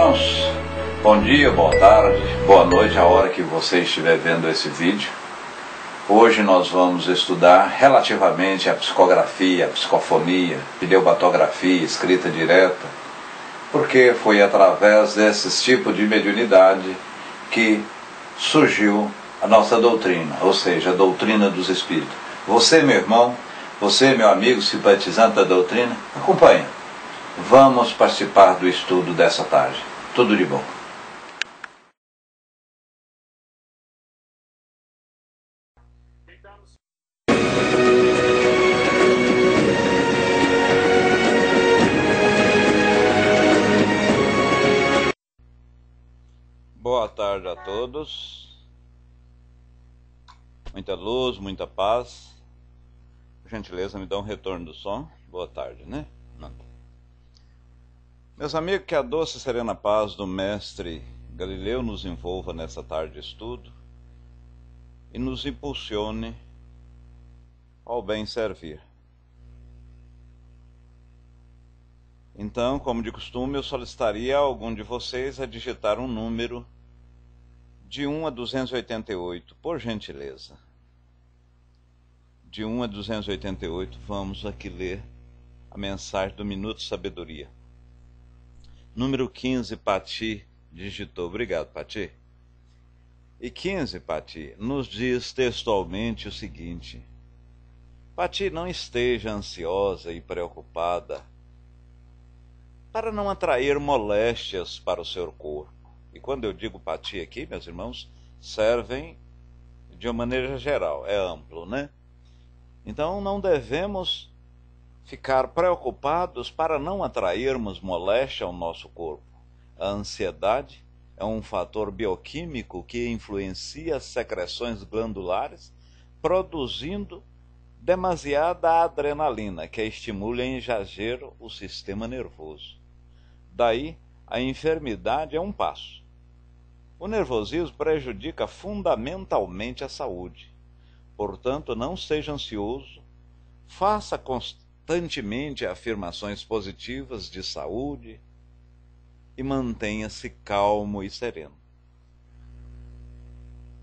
irmãos, bom dia, boa tarde, boa noite, a hora que você estiver vendo esse vídeo. Hoje nós vamos estudar relativamente à psicografia, à psicofonia, pneumatografia, escrita direta, porque foi através desses tipos de mediunidade que surgiu a nossa doutrina, ou seja, a doutrina dos espíritos. Você, meu irmão, você, meu amigo, simpatizante da doutrina, acompanha. Vamos participar do estudo dessa tarde. Tudo de bom. Boa tarde a todos. Muita luz, muita paz. Por gentileza, me dá um retorno do som. Boa tarde, né? Meus amigos, que a doce e serena paz do Mestre Galileu nos envolva nessa tarde de estudo e nos impulsione ao bem servir. Então, como de costume, eu solicitaria a algum de vocês a digitar um número de 1 a 288, por gentileza. De 1 a 288, vamos aqui ler a mensagem do Minuto de Sabedoria. Número 15, Pati, digitou. Obrigado, Pati. E 15, Pati, nos diz textualmente o seguinte: Pati, não esteja ansiosa e preocupada para não atrair moléstias para o seu corpo. E quando eu digo Pati aqui, meus irmãos, servem de uma maneira geral, é amplo, né? Então não devemos ficar preocupados para não atrairmos moléstia ao nosso corpo. A ansiedade é um fator bioquímico que influencia as secreções glandulares, produzindo demasiada adrenalina que estimula em exagero o sistema nervoso. Daí, a enfermidade é um passo. O nervosismo prejudica fundamentalmente a saúde. Portanto, não seja ansioso, faça constantemente constantemente afirmações positivas de saúde e mantenha-se calmo e sereno.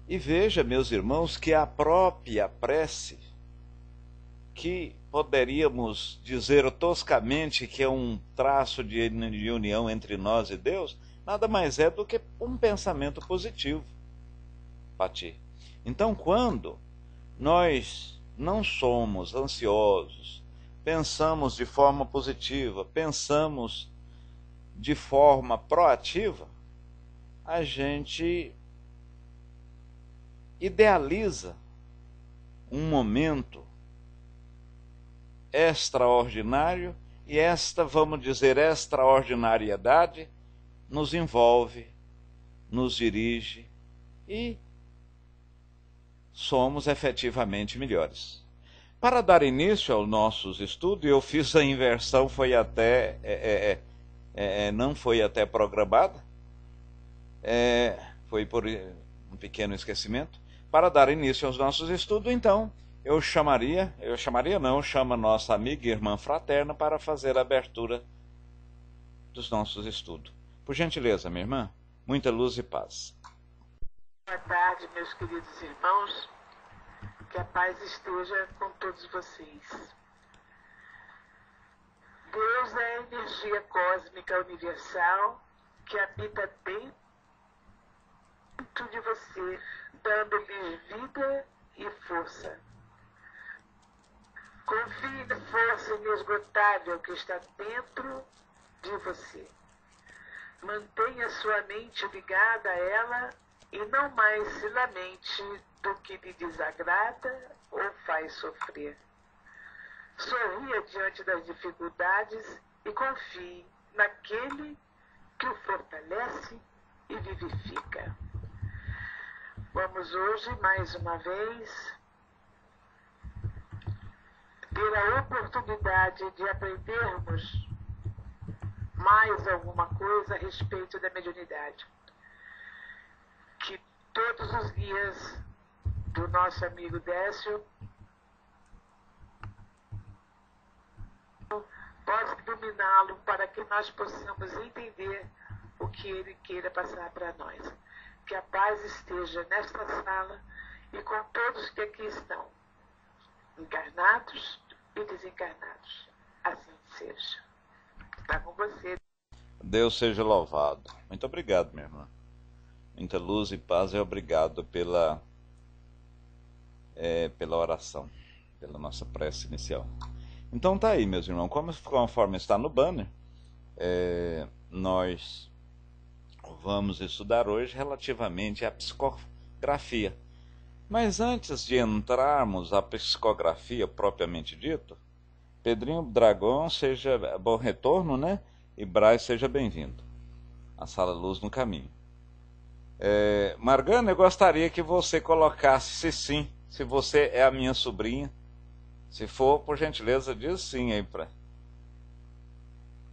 E veja, meus irmãos, que a própria prece, que poderíamos dizer toscamente que é um traço de, de união entre nós e Deus, nada mais é do que um pensamento positivo. Pati. Então, quando nós não somos ansiosos, pensamos de forma positiva, pensamos de forma proativa, a gente idealiza um momento extraordinário e esta, vamos dizer, extraordinariedade nos envolve, nos dirige e somos efetivamente melhores. Para dar início aos nossos estudos, eu fiz a inversão, foi até. É, é, é, é, é não foi até programada, é, foi por um pequeno esquecimento. Para dar início aos nossos estudos, então, eu chamaria, eu chamaria não, chama nossa amiga e irmã fraterna para fazer a abertura dos nossos estudos. Por gentileza, minha irmã, muita luz e paz. Boa tarde, meus queridos irmãos. Que a paz esteja com todos vocês. Deus é a energia cósmica universal que habita dentro de você, dando-lhe vida e força. Confie na força inesgotável que está dentro de você. Mantenha sua mente ligada a ela e não mais se lamente do que lhe desagrada ou faz sofrer. Sorria diante das dificuldades e confie naquele que o fortalece e vivifica. Vamos hoje, mais uma vez, ter a oportunidade de aprendermos mais alguma coisa a respeito da mediunidade todos os guias do nosso amigo Décio. Pode iluminá-lo para que nós possamos entender o que ele queira passar para nós. Que a paz esteja nesta sala e com todos que aqui estão, encarnados e desencarnados. Assim seja. Está com você. Deus seja louvado. Muito obrigado, minha irmã muita luz e paz e obrigado pela, é, pela oração, pela nossa prece inicial. Então tá aí, meus irmãos, como, conforme está no banner, é, nós vamos estudar hoje relativamente à psicografia. Mas antes de entrarmos à psicografia propriamente dita, Pedrinho Dragão seja bom retorno, né? E Braz seja bem-vindo. A sala luz no caminho. É, Margana, eu gostaria que você colocasse se sim, se você é a minha sobrinha. Se for, por gentileza, diz sim aí para.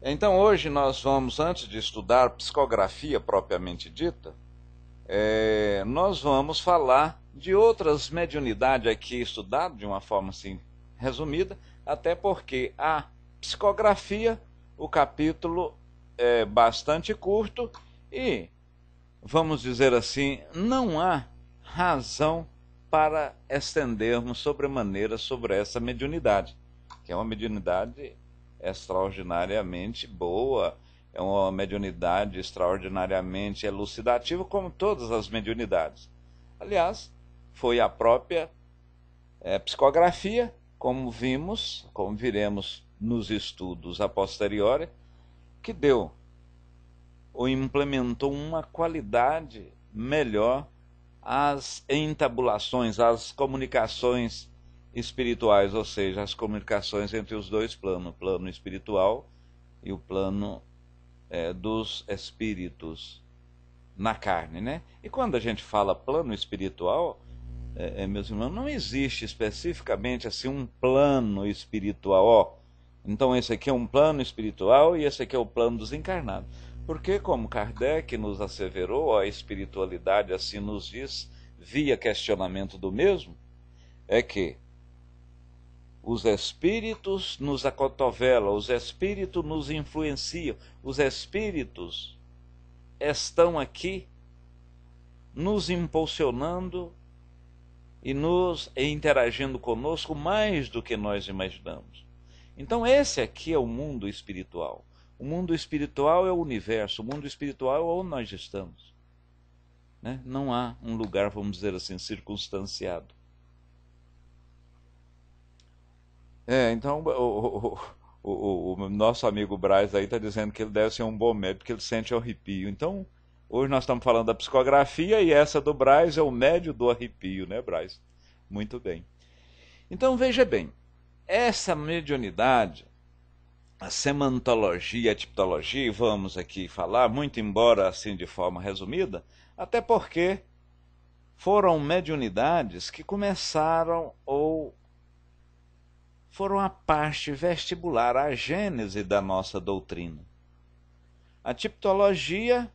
Então hoje nós vamos, antes de estudar psicografia propriamente dita, é, nós vamos falar de outras mediunidades aqui estudadas de uma forma assim resumida, até porque a psicografia, o capítulo é bastante curto e vamos dizer assim, não há razão para estendermos sobremaneira sobre essa mediunidade, que é uma mediunidade extraordinariamente boa, é uma mediunidade extraordinariamente elucidativa, como todas as mediunidades. Aliás, foi a própria é, psicografia, como vimos, como viremos nos estudos a posteriori, que deu ou implementou uma qualidade melhor às entabulações, às comunicações espirituais, ou seja, as comunicações entre os dois planos, o plano espiritual e o plano é, dos espíritos na carne, né? E quando a gente fala plano espiritual, é, é meus irmãos, não existe especificamente assim um plano espiritual. Ó, então esse aqui é um plano espiritual e esse aqui é o plano dos encarnados. Porque, como Kardec nos asseverou, a espiritualidade assim nos diz, via questionamento do mesmo, é que os espíritos nos acotovelam, os espíritos nos influenciam, os espíritos estão aqui nos impulsionando e nos interagindo conosco mais do que nós imaginamos. Então, esse aqui é o mundo espiritual. O mundo espiritual é o universo, o mundo espiritual é onde nós estamos. Né? Não há um lugar, vamos dizer assim, circunstanciado. É, então o, o, o, o nosso amigo Braz aí está dizendo que ele deve ser um bom médico, porque ele sente arrepio. Então, hoje nós estamos falando da psicografia e essa do Braz é o médio do arrepio, né, Braz? Muito bem. Então veja bem, essa mediunidade a semantologia e a tipologia, e vamos aqui falar, muito embora assim de forma resumida, até porque foram mediunidades que começaram ou foram a parte vestibular, a gênese da nossa doutrina. A tipologia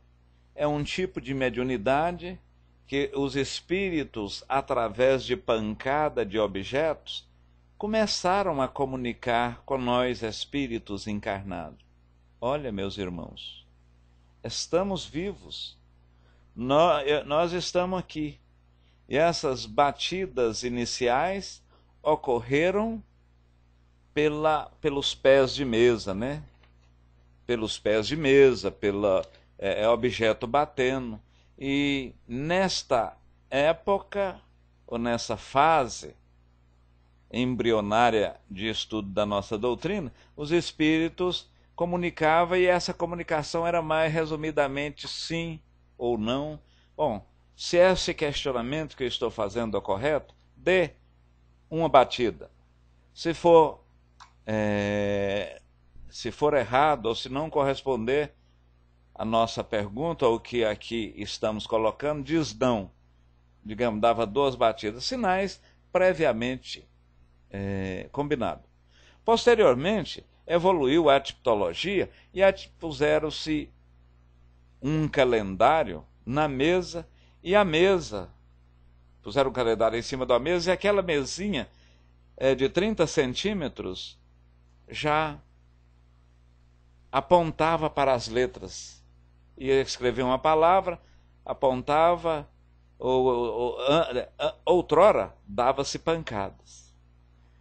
é um tipo de mediunidade que os espíritos, através de pancada de objetos, começaram a comunicar com nós espíritos encarnados. Olha, meus irmãos, estamos vivos, eh, nós estamos aqui. E essas batidas iniciais ocorreram pela, pelos pés de mesa, né? Pelos pés de mesa, pela eh, é, objeto batendo. E nesta época, ou nessa fase, embrionária de estudo da nossa doutrina, os espíritos comunicavam e essa comunicação era mais resumidamente sim ou não. Bom, se é esse questionamento que eu estou fazendo é correto, dê uma batida. Se for é, se for errado ou se não corresponder à nossa pergunta ou que aqui estamos colocando, diz não. Digamos, dava duas batidas, sinais previamente é, combinado. Posteriormente, evoluiu a tipologia e puseram-se um calendário na mesa e a mesa. Puseram o calendário em cima da mesa e aquela mesinha é, de 30 centímetros já apontava para as letras. Ia escrever uma palavra, apontava, ou, ou, ou outrora dava-se pancadas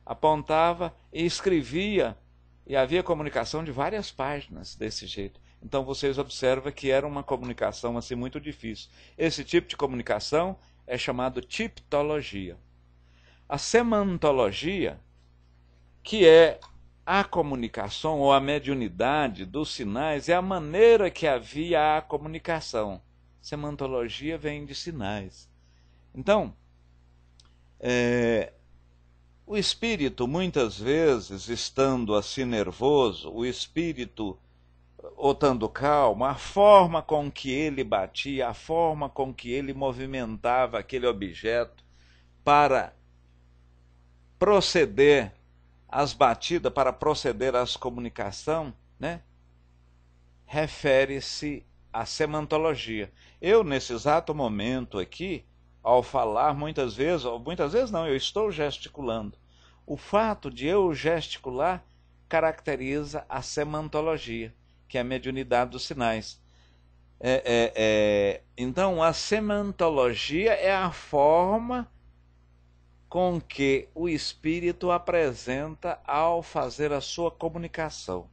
apontava e escrevia, e havia comunicação de várias páginas desse jeito. Então vocês observam que era uma comunicação assim muito difícil. Esse tipo de comunicação é chamado tiptologia. A semantologia, que é a comunicação ou a mediunidade dos sinais, é a maneira que havia a comunicação. Semantologia vem de sinais. Então, é, o espírito, muitas vezes, estando assim nervoso, o espírito, eh, ou estando calmo, a forma com que ele batia, a forma com que ele movimentava aquele objeto para proceder às batidas, para proceder às comunicação, né? refere-se à semantologia. Eu, nesse exato momento aqui, ao falar muitas vezes, muitas vezes não, eu estou gesticulando. O fato de eu gesticular caracteriza a semantologia, que é a mediunidade dos sinais. É, é, é... Então, a semantologia é a forma com que o espírito apresenta ao fazer a sua comunicação.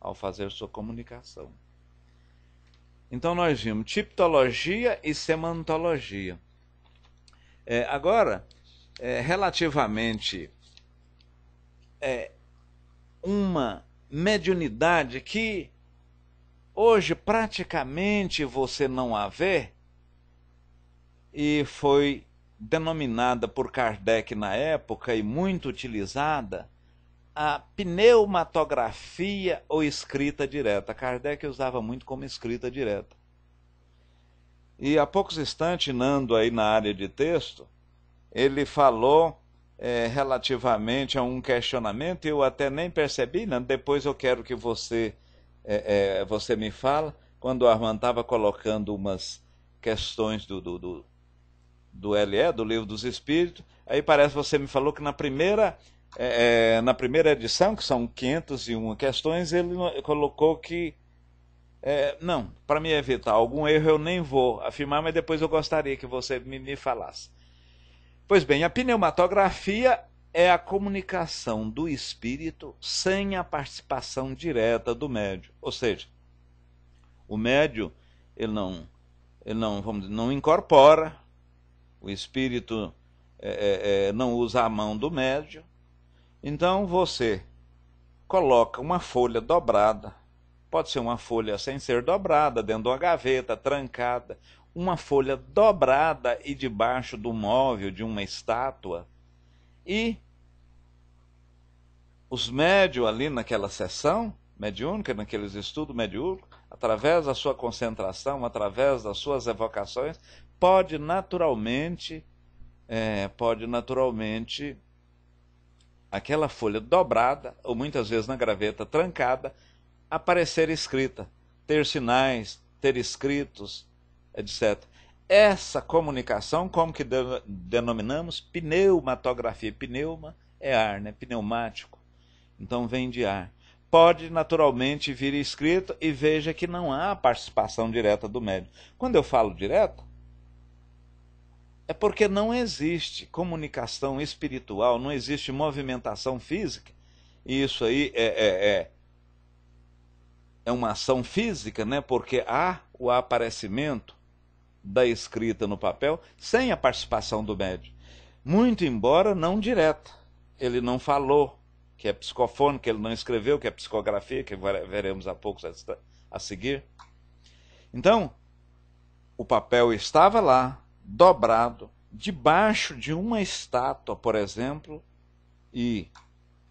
Ao fazer sua comunicação. Então nós vimos tipologia e semantologia. É, agora, é, relativamente é, uma mediunidade que hoje praticamente você não a vê e foi denominada por Kardec na época e muito utilizada a pneumatografia ou escrita direta. Kardec usava muito como escrita direta. E há poucos instantes, Nando, aí na área de texto, ele falou é, relativamente a um questionamento, e eu até nem percebi, Nando, depois eu quero que você, é, é, você me fala, quando o Armand estava colocando umas questões do, do, do, do LE, do Livro dos Espíritos, aí parece que você me falou que na primeira é, é, na primeira edição, que são 501 questões, ele colocou que. É, não, para me é evitar algum erro, eu nem vou afirmar, mas depois eu gostaria que você me, me falasse. Pois bem, a pneumatografia é a comunicação do espírito sem a participação direta do médium. Ou seja, o médium ele não, ele não, vamos dizer, não incorpora, o espírito é, é, é não usa a mão do médium, então você coloca uma folha dobrada, pode ser uma folha sem ser dobrada, dentro de uma gaveta, trancada, uma folha dobrada e debaixo do móvel de uma estátua. E os médios ali naquela sessão mediúnica, naqueles estudos mediúnicos, através da sua concentração, através das suas evocações, pode naturalmente, é, pode naturalmente aquela folha dobrada, ou muitas vezes na graveta trancada, aparecer escrita, ter sinais, ter escritos, etc. Essa comunicação, como que denominamos? Pneumatografia. Pneuma é ar, né? pneumático. Então vem de ar. Pode naturalmente vir escrito e veja que não há participação direta do médium. Quando eu falo direto, é porque não existe comunicação espiritual, não existe movimentação física. E isso aí é, é, é, é uma ação física, né? porque há o aparecimento da escrita no papel sem a participação do médium. Muito embora não direta. Ele não falou que é que ele não escreveu, que é psicografia, que veremos há pouco a seguir. Então, o papel estava lá, dobrado debaixo de uma estátua, por exemplo, e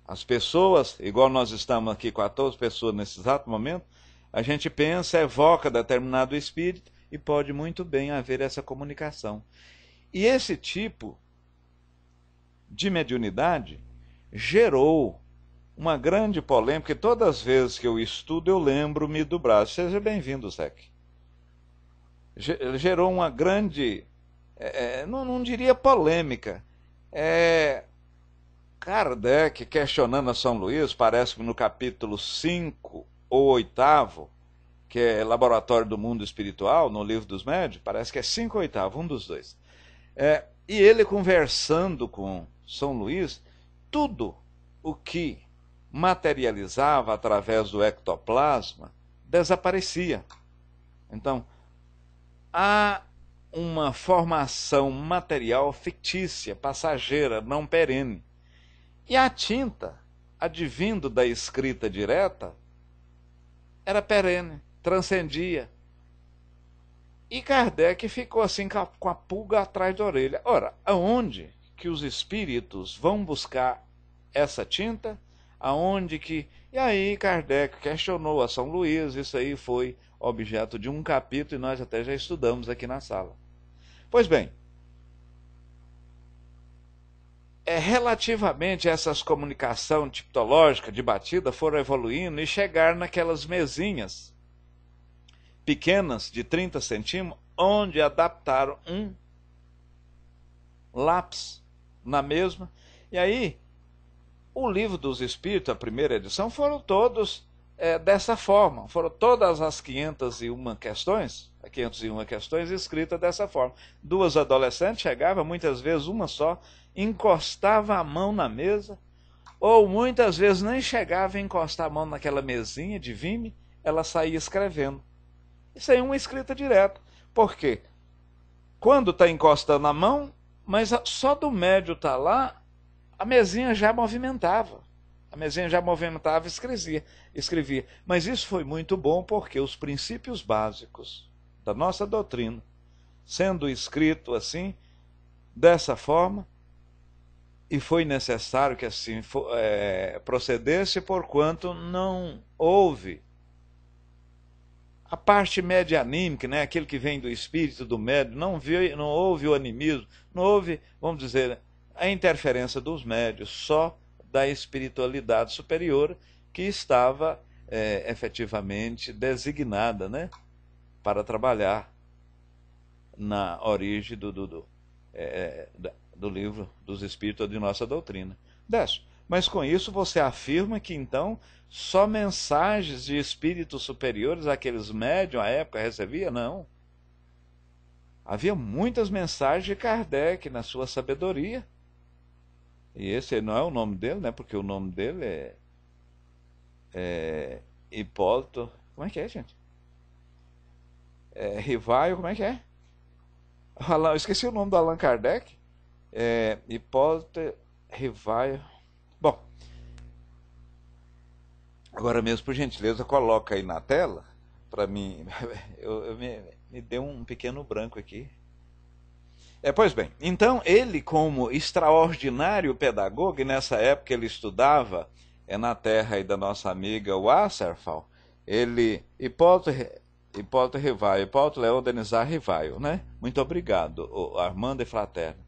as pessoas, igual nós estamos aqui com 14 pessoas nesse exato momento, a gente pensa, evoca determinado espírito e pode muito bem haver essa comunicação. E esse tipo de mediunidade gerou uma grande polêmica, e todas as vezes que eu estudo eu lembro-me do braço. Seja bem-vindo, Zec. Gerou uma grande é, é, não, não diria polêmica. É, Kardec questionando a São Luís, parece que no capítulo 5 ou 8, que é Laboratório do Mundo Espiritual, no Livro dos Médios, parece que é 5 ou 8, um dos dois. É, e ele conversando com São Luís, tudo o que materializava através do ectoplasma desaparecia. Então, a uma formação material fictícia, passageira, não perene. E a tinta, advindo da escrita direta, era perene, transcendia. E Kardec ficou assim com a pulga atrás da orelha. Ora, aonde que os espíritos vão buscar essa tinta? Aonde que. E aí Kardec questionou a São Luís, isso aí foi objeto de um capítulo e nós até já estudamos aqui na sala. Pois bem, é, relativamente a essas comunicação tipológica de batida foram evoluindo e chegaram naquelas mesinhas pequenas de 30 centímetros, onde adaptaram um lápis na mesma. E aí, o livro dos Espíritos, a primeira edição, foram todos é, dessa forma. Foram todas as 501 questões, 501 é, questões escritas dessa forma. Duas adolescentes chegavam, muitas vezes uma só, encostava a mão na mesa, ou muitas vezes nem chegava a encostar a mão naquela mesinha de vime, ela saía escrevendo. Isso aí é uma escrita direta. Por quê? Quando está encostando a mão, mas só do médio está lá, a mesinha já movimentava mesinha já movimentava e escrevia, escrevia. Mas isso foi muito bom porque os princípios básicos da nossa doutrina, sendo escrito assim, dessa forma, e foi necessário que assim é, procedesse, porquanto não houve a parte medianímica, né, aquilo que vem do espírito do médio, não, não houve o animismo, não houve, vamos dizer, a interferência dos médios, só da espiritualidade superior que estava é, efetivamente designada né, para trabalhar na origem do, do, do, é, é do livro dos Espíritos de nossa doutrina. Mas com isso você afirma que então só mensagens de espíritos superiores àqueles médium à época recebia? Não. Havia muitas mensagens de Kardec na sua sabedoria. E esse não é o nome dele, né? Porque o nome dele é. É. Hipólito. Como é que é, gente? É, Rivaio, como é que é? Alan, eu esqueci o nome do Allan Kardec. É, Hipólito Rivaio. Bom. Agora mesmo, por gentileza, coloca aí na tela. Para mim. Eu, eu me, me deu um pequeno branco aqui. É, pois bem, então ele, como extraordinário pedagogo, e nessa época ele estudava é na terra da nossa amiga Wasserfall, ele, Hipólito, Hipólito Rivaio, Hipólito Leão Denizar Rivaio, né? Muito obrigado, o Armando e Fraterno.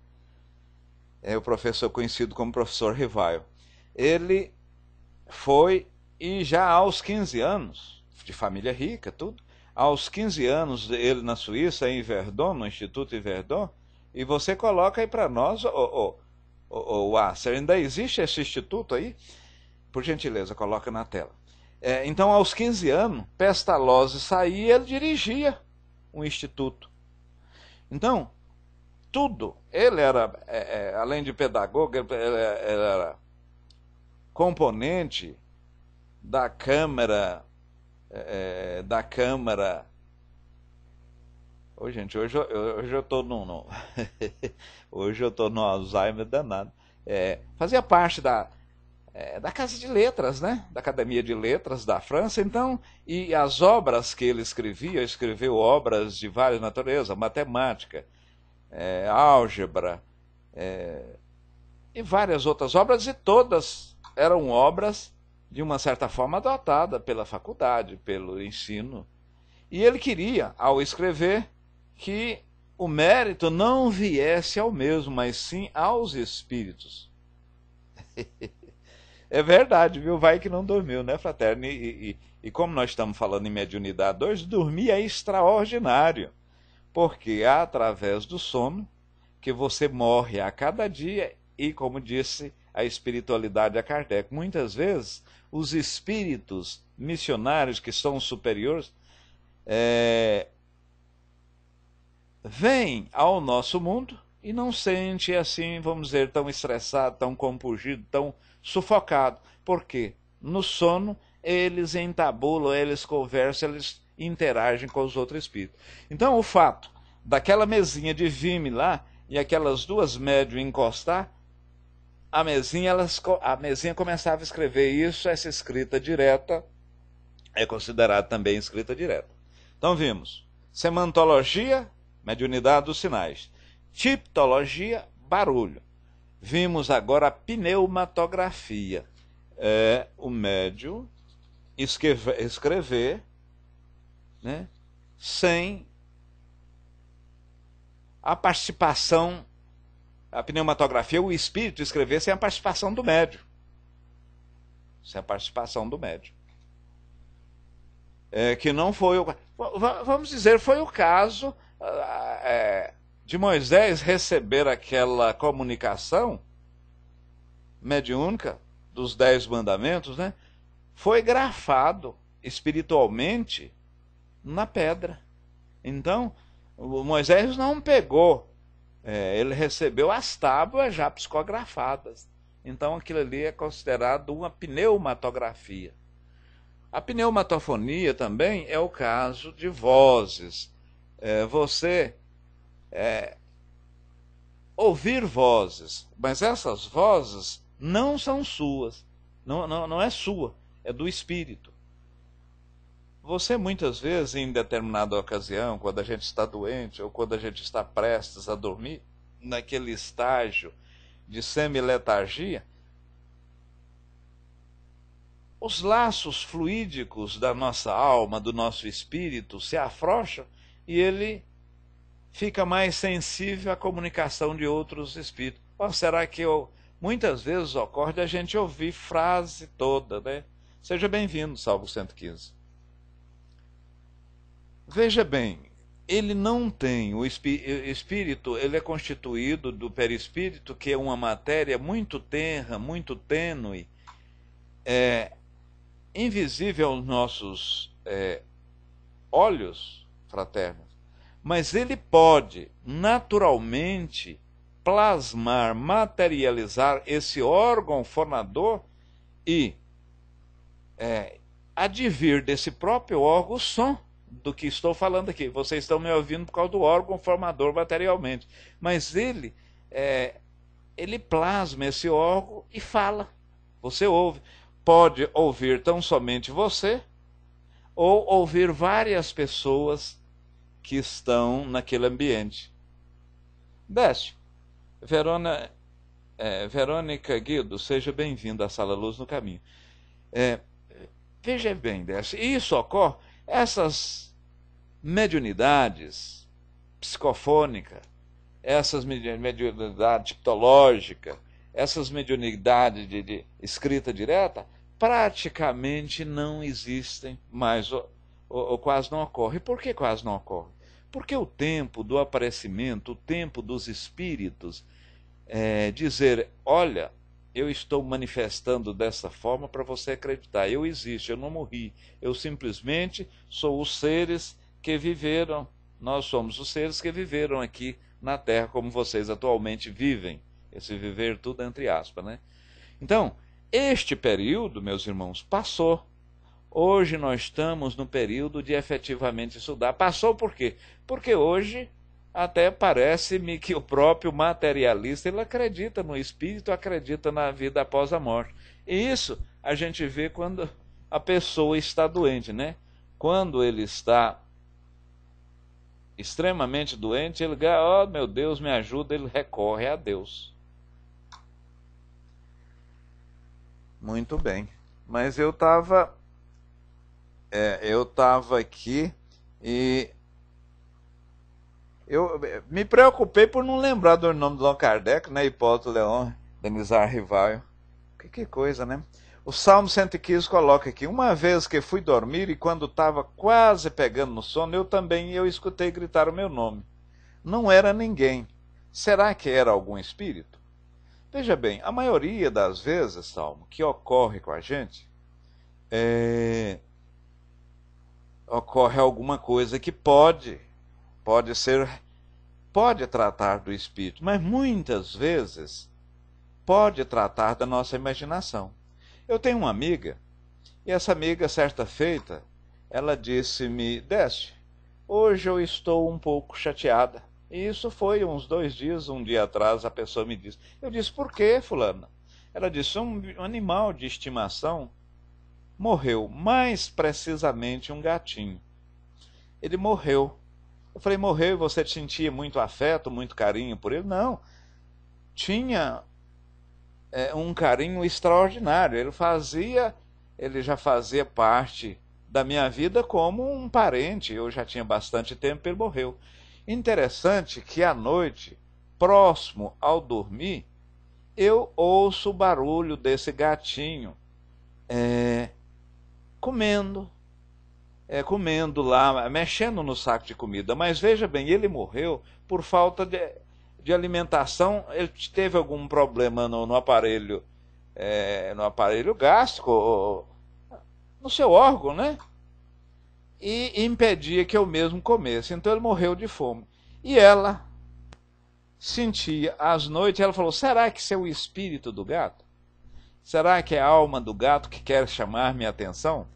É o professor conhecido como professor Rivaio. Ele foi, e já aos 15 anos, de família rica, tudo, aos 15 anos, ele na Suíça, em Verdun, no Instituto Verdun, e você coloca aí para nós, o oh, oh, oh, oh Acer, ainda existe esse instituto aí? Por gentileza, coloca na tela. É, então, aos 15 anos, Pestalozzi saía ele dirigia um instituto. Então, tudo. Ele era, é, é além de pedagogo, ele era, ele era componente da Câmara, é, é da Câmara Ô, gente, hoje, hoje eu estou no, no hoje eu tô no Alzheimer danado. É, fazia parte da, é, da Casa de Letras, né? Da Academia de Letras da França, então, e as obras que ele escrevia, escreveu obras de várias naturezas, matemática, é, álgebra, é, e várias outras obras, e todas eram obras, de uma certa forma, adotadas pela faculdade, pelo ensino. E ele queria, ao escrever, que o mérito não viesse ao mesmo, mas sim aos espíritos. é verdade, viu? Vai que não dormiu, né, fraterno? E, e, e como nós estamos falando em mediunidade hoje, dormir é extraordinário, porque é através do sono que você morre a cada dia e, como disse a espiritualidade a Kardec, muitas vezes os espíritos missionários que são superiores é, vem ao nosso mundo e não sente assim, vamos dizer, tão estressado, tão compungido, tão sufocado. Por quê? No sono, eles entabulam, eles conversam, eles interagem com os outros espíritos. Então, o fato daquela mesinha de vime lá e aquelas duas médias encostar, a mesinha, elas, a mesinha começava a escrever isso, essa escrita direta é considerada também escrita direta. Então, vimos semantologia, mediunidade dos sinais. Tiptologia, barulho. Vimos agora a pneumatografia. É o médium escrever, escrever né, sem a participação, a pneumatografia, o espírito escrever sem a participação do médium. Sem a participação do médium. É, que não foi o. Vamos dizer, foi o caso ah, é, de Moisés receber aquela comunicação mediúnica dos dez mandamentos, né? Foi grafado espiritualmente na pedra. Então, Moisés não pegou, é, ele recebeu as tábuas já psicografadas. Então, aquilo ali é considerado uma pneumatografia. A pneumatofonia também é o caso de vozes é, você é, ouvir vozes, mas essas vozes não são suas, não, não, não é sua, é do Espírito. Você muitas vezes, em determinada ocasião, quando a gente está doente ou quando a gente está prestes a dormir, naquele estágio de semiletargia, os laços fluídicos da nossa alma, do nosso espírito, se afrouxam e ele fica mais sensível à comunicação de outros espíritos. Ou será que eu, muitas vezes ocorre a gente ouvir frase toda, né? Seja bem-vindo, Salvo 115. Veja bem, ele não tem o espírito, ele é constituído do perispírito, que é uma matéria muito tenra, muito tênue, é, invisível aos nossos é, olhos, fraternos, mas ele pode naturalmente plasmar, materializar esse órgão formador e é, advir desse próprio órgão o som do que estou falando aqui. Vocês estão me ouvindo por causa do órgão formador materialmente, mas ele é, ele plasma esse órgão e fala. Você ouve, pode ouvir tão somente você ou ouvir várias pessoas que estão naquele ambiente. Desce, Verona, é, Verônica Guido, seja bem-vinda à Sala Luz no Caminho. É, veja bem, e isso ocorre, essas mediunidades psicofônica, essas mediunidades tipológicas, essas mediunidades de, de escrita direta, praticamente não existem mais, ou, ou, ou quase não ocorre. Por que quase não ocorre? Porque o tempo do aparecimento, o tempo dos espíritos, é, dizer: olha, eu estou manifestando dessa forma para você acreditar. Eu existo, eu não morri. Eu simplesmente sou os seres que viveram. Nós somos os seres que viveram aqui na Terra como vocês atualmente vivem. Esse viver tudo entre aspas, né? Então, este período, meus irmãos, passou. Hoje nós estamos no período de efetivamente estudar. Passou por quê? Porque hoje até parece-me que o próprio materialista ele acredita no espírito, acredita na vida após a morte. E isso a gente vê quando a pessoa está doente, né? Quando ele está extremamente doente, ele, ó oh, meu Deus, me ajuda, ele recorre a Deus. Muito bem. Mas eu estava é, eu estava aqui e eu me preocupei por não lembrar do nome do Allan Kardec, né? Hipólito Leon, Denizar Rivaio. Que, que, coisa, né? O Salmo 115 coloca aqui: Uma vez que fui dormir e quando estava quase pegando no sono, eu também eu escutei gritar o meu nome. Não era ninguém. Será que era algum espírito? Veja bem, a maioria das vezes, Salmo, que ocorre com a gente, é, ocorre alguma coisa que pode, pode ser, pode tratar do espírito, mas muitas vezes pode tratar da nossa imaginação. Eu tenho uma amiga, e essa amiga, certa feita, ela disse-me: Deste, hoje eu estou um pouco chateada. E isso foi uns dois dias, um dia atrás, a pessoa me disse. Eu disse: Por que, Fulana? Ela disse: Um animal de estimação morreu, mais precisamente um gatinho. Ele morreu. Eu falei, morreu e você sentia muito afeto, muito carinho por ele? Não. Tinha é, um carinho extraordinário. Ele fazia, ele já fazia parte da minha vida como um parente. Eu já tinha bastante tempo, ele morreu. Interessante que à noite, próximo ao dormir, eu ouço o barulho desse gatinho é, comendo, é, comendo lá, mexendo no saco de comida. Mas veja bem, ele morreu por falta de, de alimentação. Ele teve algum problema no, no aparelho, é, no aparelho gástrico, no seu órgão, né? E impedia que eu mesmo comesse. Então ele morreu de fome. E ela sentia às noites, ela falou: será que isso é o espírito do gato? Será que é a alma do gato que quer chamar minha atenção?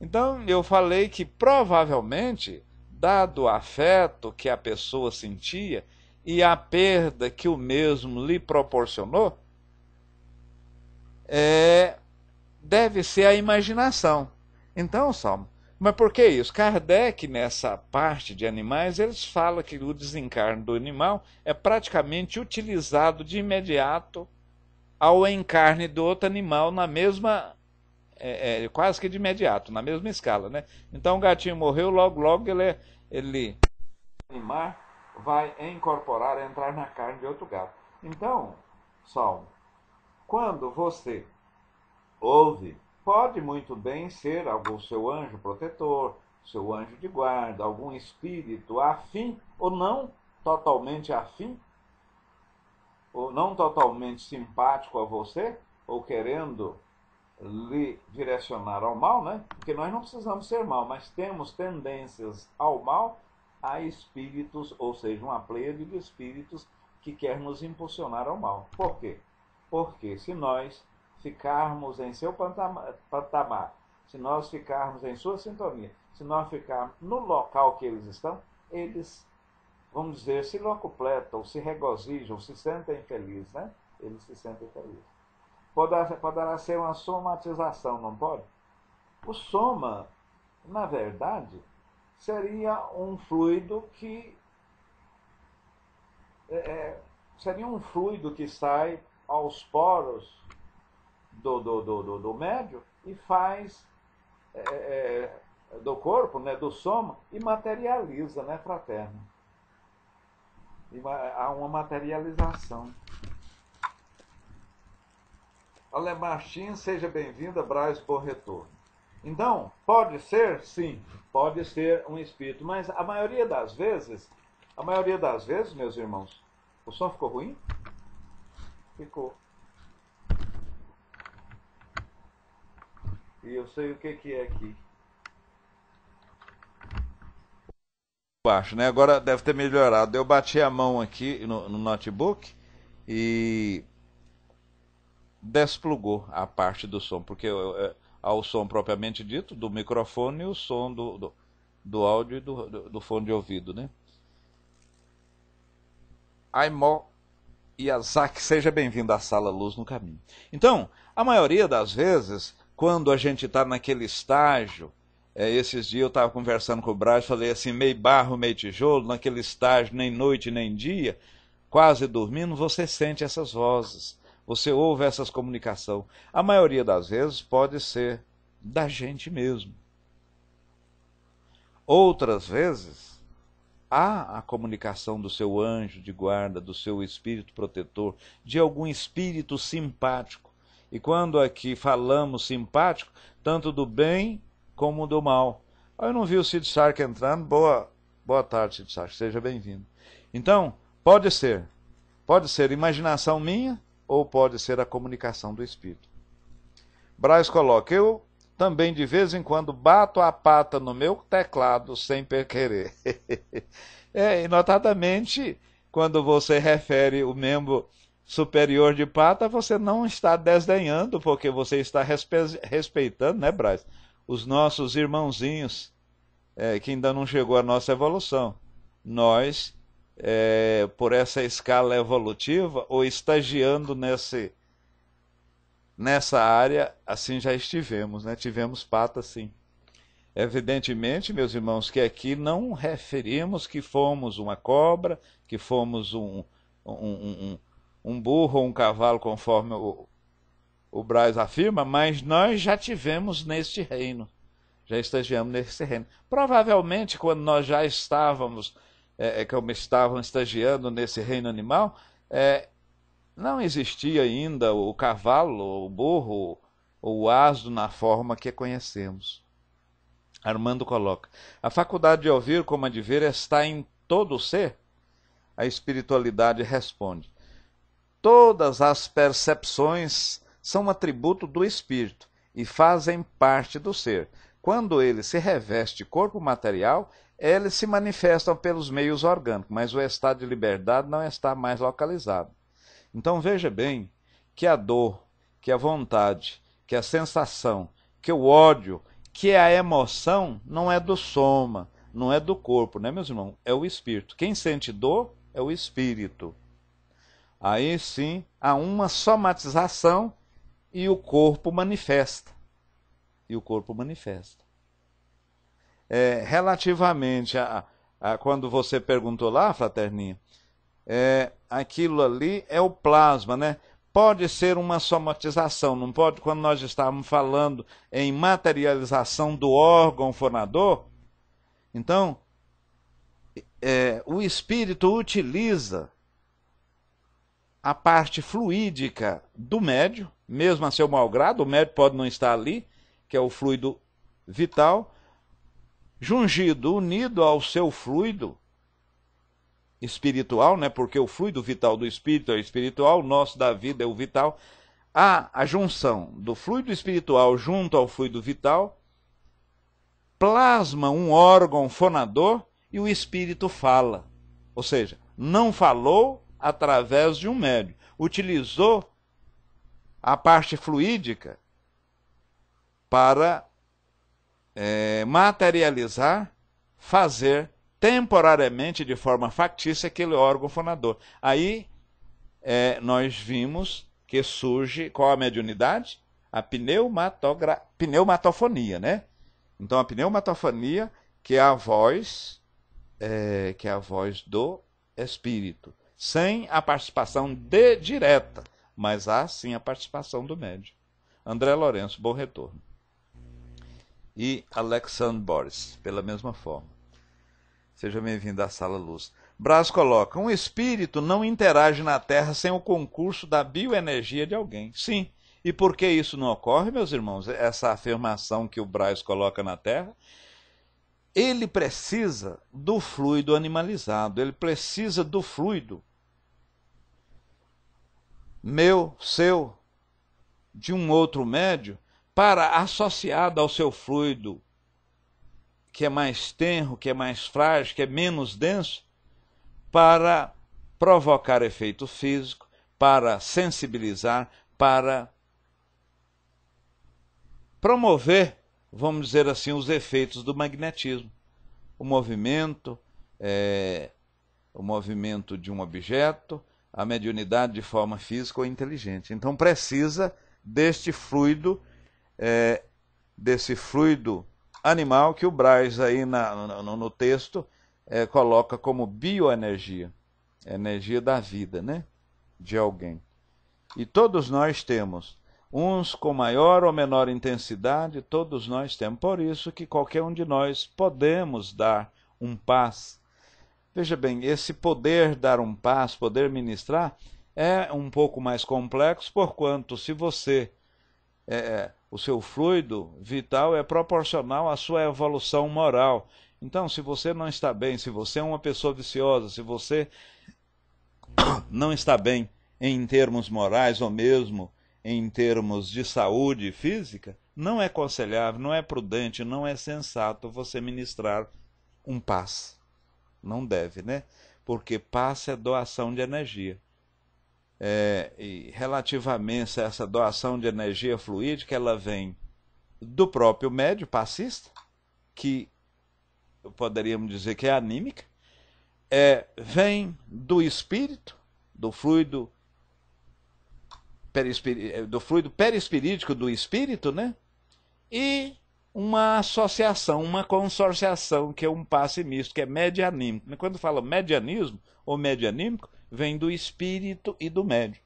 Então eu falei que provavelmente, dado o afeto que a pessoa sentia e a perda que o mesmo lhe proporcionou, é, deve ser a imaginação. Então, Salmo, mas por que isso? Kardec, nessa parte de animais, eles falam que o desencarno do animal é praticamente utilizado de imediato ao encarne do outro animal na mesma é, é, quase que de imediato, na mesma escala, né? Então o gatinho morreu, logo, logo ele, é, ele animar vai incorporar, entrar na carne de outro gato. Então, Salmo, quando você ouve, pode muito bem ser algum seu anjo protetor, seu anjo de guarda, algum espírito afim ou não totalmente afim ou não totalmente simpático a você, ou querendo lhe direcionar ao mal, né? Porque nós não precisamos ser mal, mas temos tendências ao mal a espíritos, ou seja, uma pleia de espíritos que quer nos impulsionar ao mal. Por quê? Porque se nós ficarmos em seu patamar, se nós ficarmos em sua sintonia, se nós ficarmos no local que eles estão, eles vamos dizer, se não ou se regozijam, se sentem felizes, né? Eles se sentem felizes. Poderá, poderá ser uma somatização, não pode? O soma, na verdade, seria um fluido que. É, é, seria um fluido que sai aos poros do, do, do, do, do médio e faz. É, é do corpo, né, do soma, e materializa, né, fraterno há uma materialização. Ale Martins, seja bem-vinda, Braz, por retorno. Então, pode ser? Sim, pode ser um espírito, mas a maioria das vezes, a maioria das vezes, meus irmãos, o som ficou ruim? Ficou. E eu sei o que, que é aqui. baixo, né? Agora deve ter melhorado. Eu bati a mão aqui no, no notebook e desplugou a parte do som, porque eu, é, o som propriamente dito, do microfone e o som do, do, do áudio e do, do, do, fone de ouvido, né? Aimo Yazaki, seja bem-vindo à Sala Luz no Caminho. Então, a maioria das vezes, quando a gente está naquele estágio é, esses dias eu estava conversando com o Braz, falei assim, meio barro, meio tijolo, naquele estágio, nem noite nem dia, quase dormindo, você sente essas vozes, você ouve essas comunicação. A maioria das vezes pode ser da gente mesmo. Outras vezes há a comunicação do seu anjo de guarda, do seu espírito protetor, de algum espírito simpático. E quando aqui falamos simpático, tanto do bem como do mal. Aí eu não vi o Sid Shark entrando. Boa, boa tarde, Sid Shark. Seja bem-vindo. Então, pode ser. Pode ser imaginação minha ou pode ser a comunicação do espírito. Braz coloca: Eu também de vez em quando bato a pata no meu teclado sem perquerer. é, e notadamente, quando você refere o membro superior de pata, você não está desdenhando, porque você está respeitando, né, Braz? os nossos irmãozinhos é, que ainda não chegou à nossa evolução. Nós, é, por essa escala evolutiva, ou estagiando nesse, nessa área, assim já estivemos, né? tivemos pata sim. Evidentemente, meus irmãos, que aqui não referimos que fomos uma cobra, que fomos um, um, um, um burro ou um cavalo, conforme o, o Braz afirma, mas nós já tivemos neste reino. Já estagiamos nesse reino. Provavelmente, quando nós já estávamos, é, é como estavam estagiando nesse reino animal, é, não existia ainda o cavalo, o burro, o asno na forma que conhecemos. Armando coloca: A faculdade de ouvir como a de ver está em todo o ser? A espiritualidade responde: Todas as percepções são um atributo do espírito e fazem parte do ser. Quando ele se reveste corpo material, eles se manifestam pelos meios orgânicos, mas o estado de liberdade não está mais localizado. Então veja bem que a dor, que a vontade, que a sensação, que o ódio, que a emoção não é do soma, não é do corpo, né, meus irmãos? É o espírito. Quem sente dor é o espírito. Aí sim há uma somatização e o corpo manifesta. E o corpo manifesta. É, relativamente a, a, quando você perguntou lá, fraterninha, é, aquilo ali é o plasma, né? Pode ser uma somatização, não pode? Quando nós estávamos falando em materialização do órgão fornador então é, o espírito utiliza a parte fluídica do médio, mesmo a seu malgrado, o médio pode não estar ali, que é o fluido vital, jungido, unido ao seu fluido espiritual, né? porque o fluido vital do espírito é o espiritual, o nosso da vida é o vital. a junção do fluido espiritual junto ao fluido vital, plasma um órgão fonador e o espírito fala. Ou seja, não falou, através de um médium. Utilizou a parte fluídica para é, materializar, fazer temporariamente, de forma factícia, aquele órgão fonador. Aí é, nós vimos que surge qual a mediunidade? A pneumatogra... pneumatofonia, né? Então a pneumatofonia, que é a voz, é, que é a voz do espírito sem a participação de direta, mas há sim a participação do médio. André Lourenço, bom retorno. E Alexandre Boris, pela mesma forma. Seja bem-vindo à Sala Luz. Braz coloca: um espírito não interage na Terra sem o concurso da bioenergia de alguém. Sim. E por que isso não ocorre, meus irmãos? Essa afirmação que o Braz coloca na Terra ele precisa do fluido animalizado, ele precisa do fluido meu, seu, de um outro médio, para, associado ao seu fluido, que é mais tenro, que é mais frágil, que é menos denso, para provocar efeito físico, para sensibilizar, para promover, vamos dizer assim, os efeitos do magnetismo. O movimento, é, o movimento de um objeto, a mediunidade de forma física ou inteligente. Então precisa deste fluido, é, desse fluido animal que o Braz aí na, no, no, texto é, coloca como bioenergia, energia da vida, né? De alguém. E todos nós temos, uns com maior ou menor intensidade, todos nós temos. Por isso que qualquer um de nós podemos dar um passo Veja bem, esse poder dar um passo, poder ministrar, é um pouco mais complexo, porquanto se você é, é, o seu fluido vital é proporcional à sua evolução moral. Então, se você não está bem, se você é uma pessoa viciosa, se você não está bem em termos morais ou mesmo em termos de saúde física, não é aconselhável, não é prudente, não é sensato você ministrar um paz não deve, né? Porque passe a é doação de energia. É, e relativamente a essa doação de energia fluídica, ela vem do próprio médio passista, que poderíamos dizer que é anímica, é, vem do espírito, do fluido do fluido perispirídico do espírito, né? E uma associação, uma consorciação, que é um passe misto, que é medianímico. Quando fala medianismo ou medianímico, vem do espírito e do médio.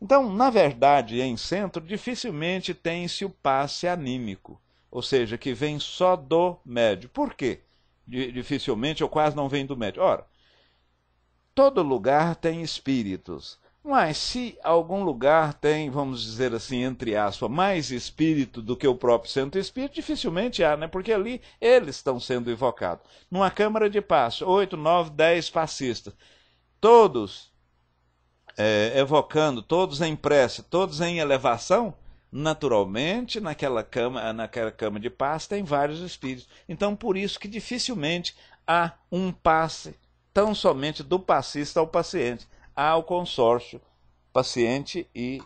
Então, na verdade, em centro, dificilmente tem-se o passe anímico, ou seja, que vem só do médio. Por quê? Dificilmente ou quase não vem do médio. Ora, todo lugar tem espíritos. Mas se algum lugar tem, vamos dizer assim, entre aspas, mais espírito do que o próprio Santo espírito, dificilmente há, né? Porque ali eles estão sendo invocados. Numa câmara de passo, oito, nove, dez fascistas, todos é, evocando, todos em prece, todos em elevação, naturalmente naquela cama, naquela cama de paz tem vários espíritos. Então, por isso que dificilmente há um passe tão somente do passista ao paciente ao consórcio paciente e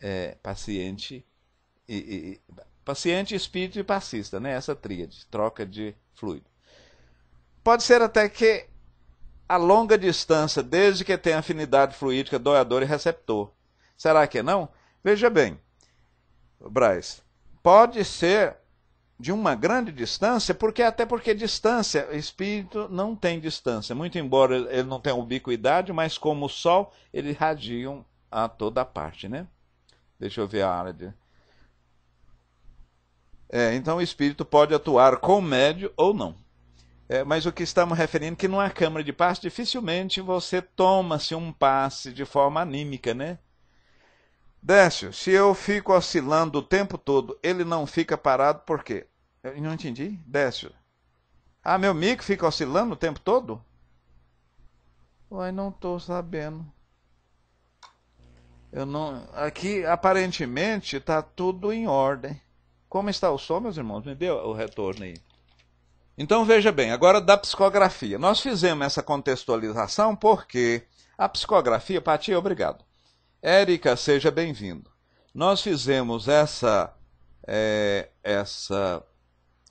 é, paciente e, e, paciente, espírito e passista, né? Essa tríade, troca de fluido. Pode ser até que a longa distância, desde que tenha afinidade fluídica doador e receptor. Será que não? Veja bem, Braz, pode ser de uma grande distância, porque até porque distância, espírito não tem distância, muito embora ele não tenha ubiquidade, mas como o sol, ele radiam a toda parte, né? Deixa eu ver a área de... É, então o espírito pode atuar com médio ou não. É, mas o que estamos referindo é que numa câmara de passe, dificilmente você toma-se um passe de forma anímica, né? Décio, se eu fico oscilando o tempo todo, ele não fica parado por quê? Eu não entendi. Décio. Ah, meu mico fica oscilando o tempo todo? Uai, não tô sabendo. Eu não. Aqui aparentemente tá tudo em ordem. Como está o som, meus irmãos? Me dê o retorno aí. Então veja bem, agora da psicografia. Nós fizemos essa contextualização porque a psicografia, Pati, obrigado. Érica, seja bem-vindo. Nós fizemos essa, é, essa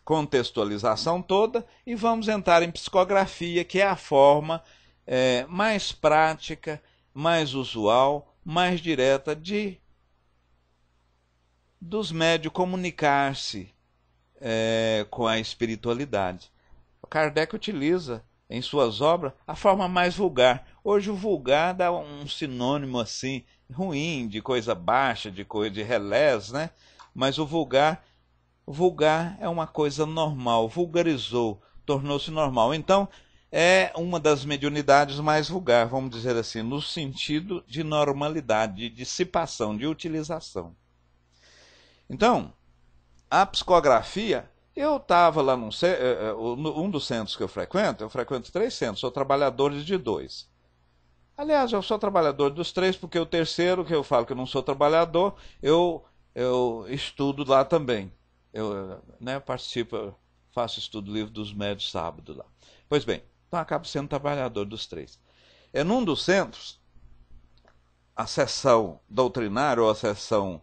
contextualização toda e vamos entrar em psicografia, que é a forma é, mais prática, mais usual, mais direta de dos médios comunicar-se é, com a espiritualidade. O Kardec utiliza em suas obras a forma mais vulgar. Hoje o vulgar dá um sinônimo assim ruim, de coisa baixa, de coisa de relés, né? Mas o vulgar, vulgar é uma coisa normal, vulgarizou, tornou-se normal. Então, é uma das mediunidades mais vulgar, vamos dizer assim, no sentido de normalidade, de dissipação, de utilização. Então, a psicografia eu estava lá num eh, eh, um dos centros que eu frequento, eu frequento três centros, sou trabalhador de dois. Aliás, eu sou trabalhador dos três, porque o terceiro, que eu falo que eu não sou trabalhador, eu, eu estudo lá também. Eu eh, né, participo, faço estudo livre dos médios sábado lá. Pois bem, então acabo sendo trabalhador dos três. É num dos centros, a sessão doutrinária ou a sessão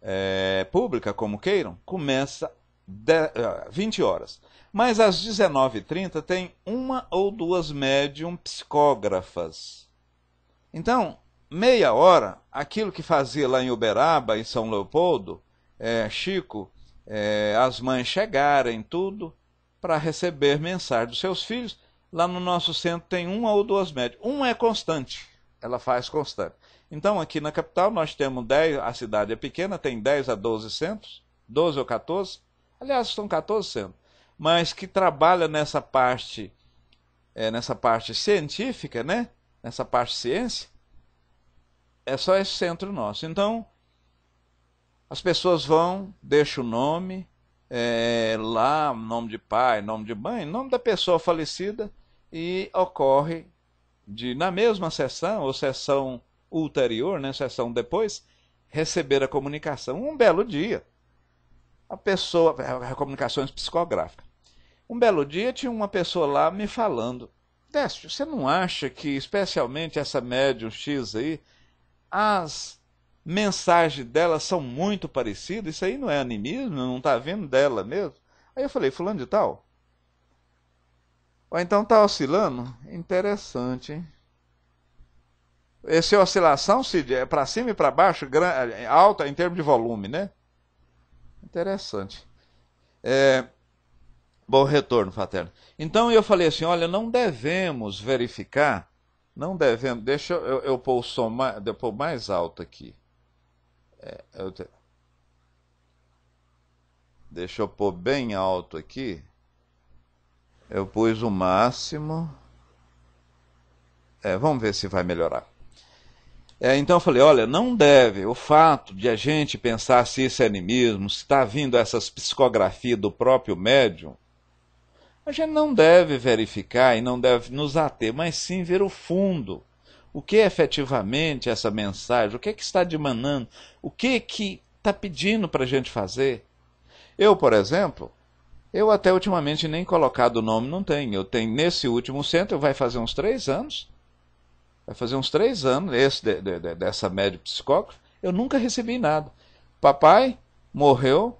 é, pública, como queiram, começa 20 eh, horas. Mas às 19h30 tem uma ou duas médium psicógrafas. Então, meia hora, aquilo que fazia lá em Uberaba, em São Leopoldo, é, Chico, é, as mães chegarem, tudo, para receber mensagem dos seus filhos. Lá no nosso centro tem uma ou duas médias. Uma é constante, ela faz constante. Então, aqui na capital, nós temos 10, a cidade é pequena, tem 10 a 12 centros, 12 ou 14 aliás, estão 14 sendo, mas que trabalha nessa parte, é, nessa parte científica, né? Nessa parte ciência, é só esse centro nosso. Então, as pessoas vão, deixam o nome, é, lá, nome de pai, nome de mãe, nome da pessoa falecida, e ocorre de, na mesma sessão, ou sessão ulterior, né, sessão depois, receber a comunicação um belo dia. A pessoa, é, comunicações psicográficas. Um belo dia tinha uma pessoa lá me falando, Décio, você não acha que, especialmente essa médium X aí, as mensagens dela são muito parecidas? Isso aí não é animismo? Não está vindo dela mesmo? Aí eu falei, fulano de tal? Ou então está oscilando? Interessante, hein? Essa oscilação, Cid, é para cima e para baixo, é, alta em termos de volume, né? Interessante. É, bom retorno, Fraterno. Então eu falei assim: olha, não devemos verificar, não devemos. Deixa eu, eu, pôr o som mais, eu pôr mais alto aqui. É, eu te... Deixa eu pôr bem alto aqui. Eu pus o máximo. É, vamos ver se vai melhorar. É, então eu falei, olha, não deve. O fato de a gente pensar se isso é animismo, se está vindo essas psicografias do próprio médium, a gente não deve verificar e não deve nos ater, mas sim ver o fundo. O que é efetivamente essa mensagem? O que é que está demandando? O que é que está pedindo para a gente fazer? Eu, por exemplo, eu até ultimamente nem colocado o nome não tenho. Eu tenho nesse último centro, vai fazer uns três anos, vai fazer uns três anos esse, de, de, dessa média psicógrafa, eu nunca recebi nada. Papai morreu,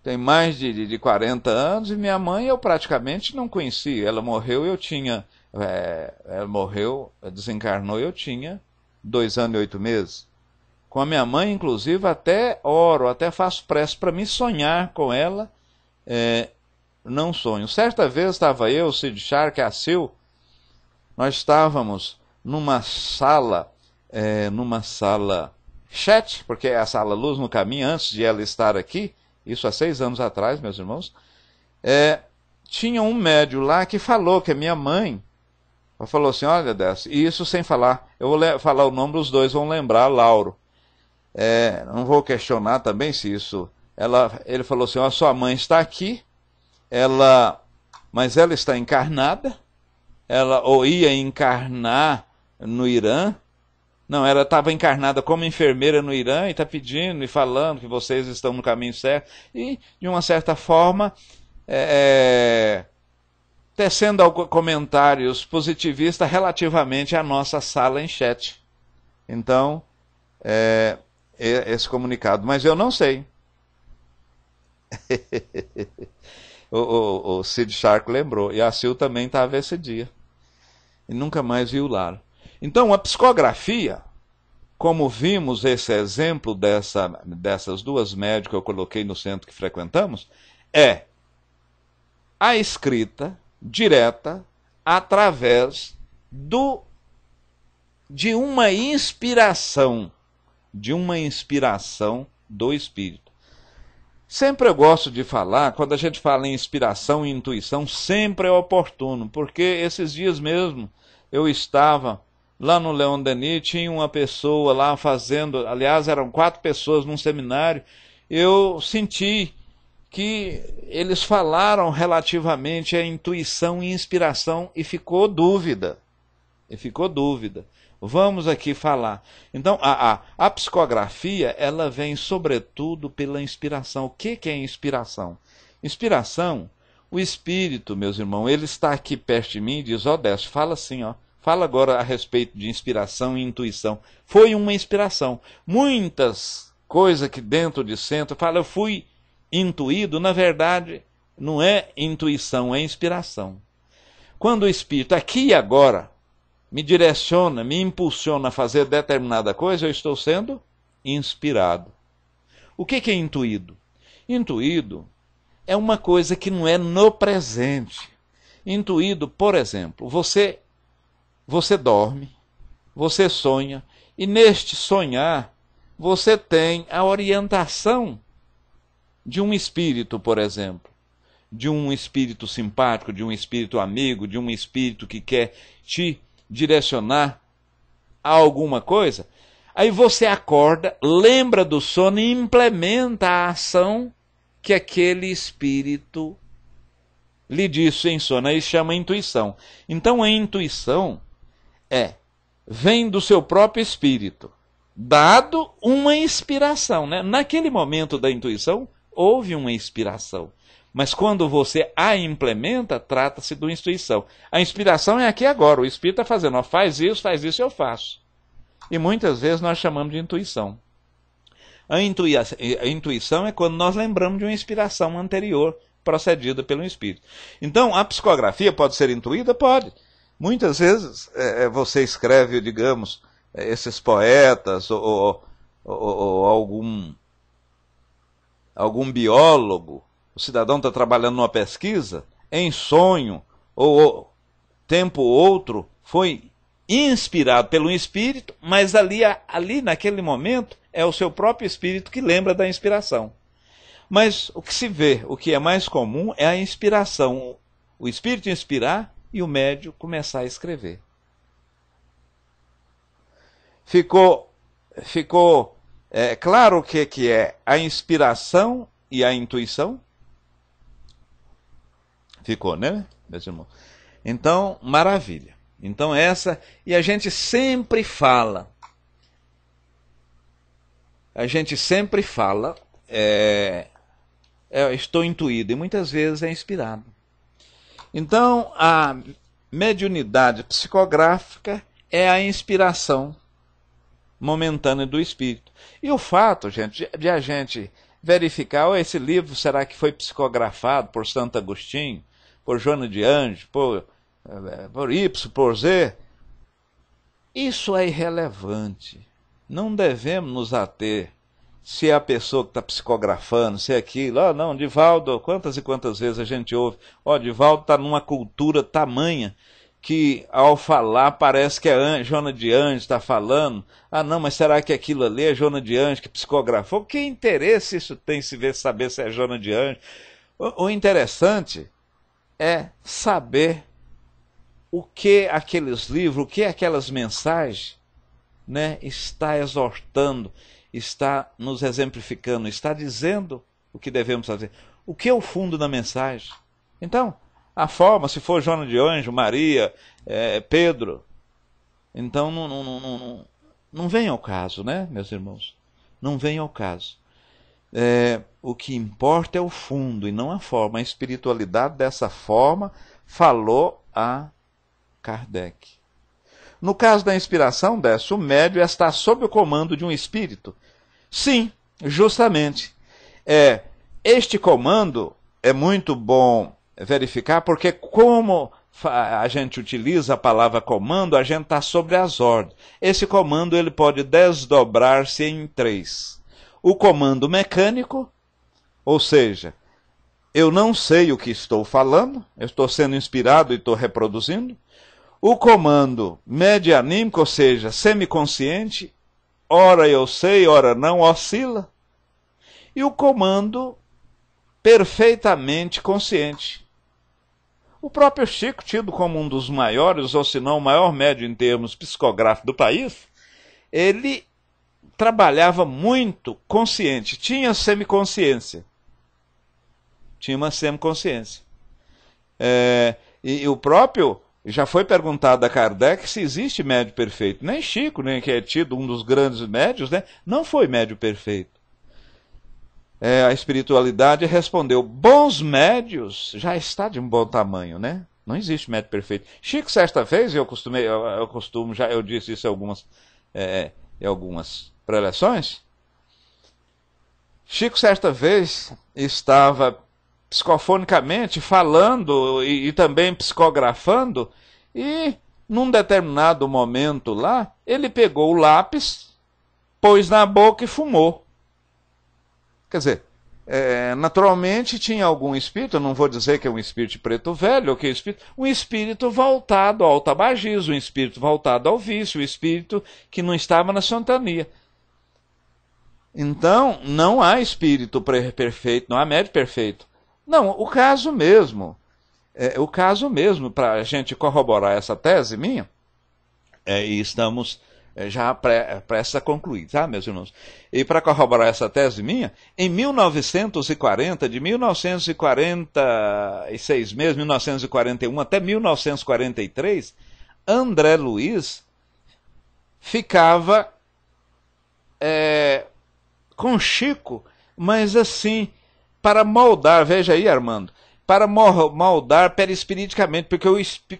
tem mais de, de 40 anos, e minha mãe eu praticamente não conheci. Ela morreu, eu tinha. É, ela morreu, desencarnou, eu tinha dois anos e oito meses. Com a minha mãe, inclusive, até oro, até faço prece para me sonhar com ela. É, não sonho. Certa vez estava eu, Cid Charque, a Sil, nós estávamos numa sala, é, numa sala chat, porque é a sala Luz no Caminho, antes de ela estar aqui, isso há seis anos atrás, meus irmãos, é, tinha um médio lá que falou que a minha mãe ela falou assim: olha, dessa e isso sem falar, eu vou falar o nome dos dois, vão lembrar, Lauro. É, não vou questionar também se isso. Ela, ele falou assim: a sua mãe está aqui, ela, mas ela está encarnada, ela ou ia encarnar no Irã. Não, ela estava encarnada como enfermeira no Irã e está pedindo e falando que vocês estão no caminho certo. E, de uma certa forma, é, é tecendo comentários positivistas relativamente à nossa sala em chat. Então, é, esse comunicado. Mas eu não sei. o, o, o Sid Shark lembrou. E a Sil também estava tá esse dia. E nunca mais viu Lara. Então, a psicografia, como vimos esse exemplo dessa, dessas duas médicas que eu coloquei no centro que frequentamos, é a escrita direta através do de uma inspiração, de uma inspiração do espírito. Sempre eu gosto de falar, quando a gente fala em inspiração e intuição, sempre é oportuno, porque esses dias mesmo eu estava Lá no Leon Denis tinha uma pessoa lá fazendo, aliás, eram quatro pessoas num seminário. Eu senti que eles falaram relativamente à intuição e inspiração e ficou dúvida. E ficou dúvida. Vamos aqui falar. Então, a, a, a psicografia, ela vem sobretudo pela inspiração. O que, que é inspiração? Inspiração, o espírito, meus irmãos, ele está aqui perto de mim e diz: Ó, oh, Décio, fala assim, ó. Oh fala agora a respeito de inspiração e intuição. Foi uma inspiração. Muitas coisas que dentro de centro fala, eu fui intuído, na verdade, não é intuição, é inspiração. Quando o Espírito, aqui e agora, me direciona, me impulsiona a fazer determinada coisa, eu estou sendo inspirado. O que, que é intuído? Intuído é uma coisa que não é no presente. Intuído, por exemplo, você você dorme, você sonha, e neste sonhar você tem a orientação de um espírito, por exemplo, de um espírito simpático, de um espírito amigo, de um espírito que quer te direcionar a alguma coisa. Aí você acorda, lembra do sono e implementa a ação que aquele espírito lhe disse em sono. Aí chama intuição. Então a intuição é, vem do seu próprio espírito, dado uma inspiração. Né? Naquele momento da intuição, houve uma inspiração. Mas quando você a implementa, trata-se de uma intuição. A inspiração é aqui agora. O espírito está fazendo, ó, faz isso, faz isso, eu faço. E muitas vezes nós chamamos de intuição. A, intui a intuição é quando nós lembramos de uma inspiração anterior procedida pelo espírito. Então, a psicografia pode ser intuída? Pode. Muitas vezes é, é, você escreve, digamos, é, esses poetas ou, ou, ou, ou algum, algum biólogo, o cidadão está trabalhando numa pesquisa, em sonho ou tempo outro, foi inspirado pelo espírito, mas ali, ali naquele momento é o seu próprio espírito que lembra da inspiração. Mas o que se vê, o que é mais comum é a inspiração, o espírito inspirar e o médio começar a escrever. Ficou, ficou é, claro o que, que é a inspiração e a intuição? Ficou, né, meus irmãos? Então, maravilha. Então, essa, e a gente sempre fala, a gente sempre fala, é, é, estou intuído, e muitas vezes é inspirado. Então, a mediunidade psicográfica é a inspiração momentânea do espírito. E o fato, gente, de a gente verificar, oh, esse livro será que foi psicografado por Santo Agostinho, por Joana de Anjos, por, eh, por Y, por Z? Isso é irrelevante. Não devemos nos ater se é a pessoa que está psicografando, se é aquilo. Ah, não, Divaldo, quantas e quantas vezes a gente ouve. Ó, oh, Divaldo está numa cultura tamanha que ao falar parece que é An Jona de Anjos está falando. Ah, não, mas será que aquilo ali é Jona de Anjos que psicografou? Que interesse isso tem se ver saber se é Jona de Anjos? O, o interessante é saber o que aqueles livros, o que aquelas mensagens né, está exortando está nos exemplificando, está dizendo o que devemos fazer. O que é o fundo da mensagem? Então, a forma, se for Joana de Anjo, Maria, é, Pedro, então não, não, não, não, não vem ao caso, né, meus irmãos? Não vem ao caso. É, o que importa é o fundo e não a forma. A espiritualidade dessa forma falou a Kardec. No caso da inspiração, desce o médio está sob o comando de um espírito. Sim, justamente. É, este comando é muito bom verificar, porque como a gente utiliza a palavra comando, a gente está sobre as ordens. Esse comando ele pode desdobrar-se em três. O comando mecânico, ou seja, eu não sei o que estou falando, eu estou sendo inspirado e estou reproduzindo. O comando medianímico, ou seja, semiconsciente, ora eu sei, ora não, oscila. E o comando perfeitamente consciente. O próprio Chico, tido como um dos maiores, ou se não o maior médio em termos psicográficos do país, ele trabalhava muito consciente, tinha semiconsciência. Tinha uma semiconsciência. É, e, e o próprio já foi perguntado a Kardec se existe médio perfeito. Nem Chico, nem que é tido um dos grandes médios, né? não foi médio perfeito. É, a espiritualidade respondeu: bons médios já está de um bom tamanho, né? Não existe médio perfeito. Chico, certa vez, eu costumei, eu, eu costumo, já eu disse isso em algumas, é, em algumas preleções. Chico, certa vez, estava psicofonicamente, falando e, e também psicografando, e num determinado momento lá, ele pegou o lápis, pôs na boca e fumou. Quer dizer, é, naturalmente tinha algum espírito, não vou dizer que é um espírito preto velho, que é um espírito, um espírito voltado ao tabagismo, um espírito voltado ao vício, um espírito que não estava na santania. Então, não há espírito perfeito, não há médio perfeito. Não, o caso mesmo, é, o caso mesmo, para a gente corroborar essa tese minha, é, e estamos é, já prestes a concluir, tá, meus irmãos? E para corroborar essa tese minha, em 1940, de 1946 mesmo, 1941 até 1943, André Luiz ficava é, com Chico, mas assim, para moldar, veja aí, Armando, para moldar perispiriticamente, porque o,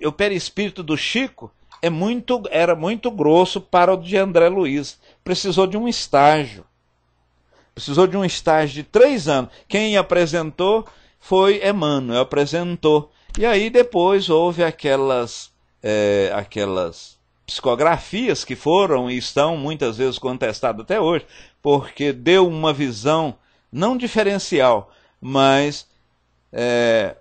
o perispírito do Chico é muito, era muito grosso para o de André Luiz. Precisou de um estágio. Precisou de um estágio de três anos. Quem apresentou foi Emmanuel, apresentou. E aí depois houve aquelas, é, aquelas psicografias que foram e estão muitas vezes contestadas até hoje, porque deu uma visão não diferencial, mas é,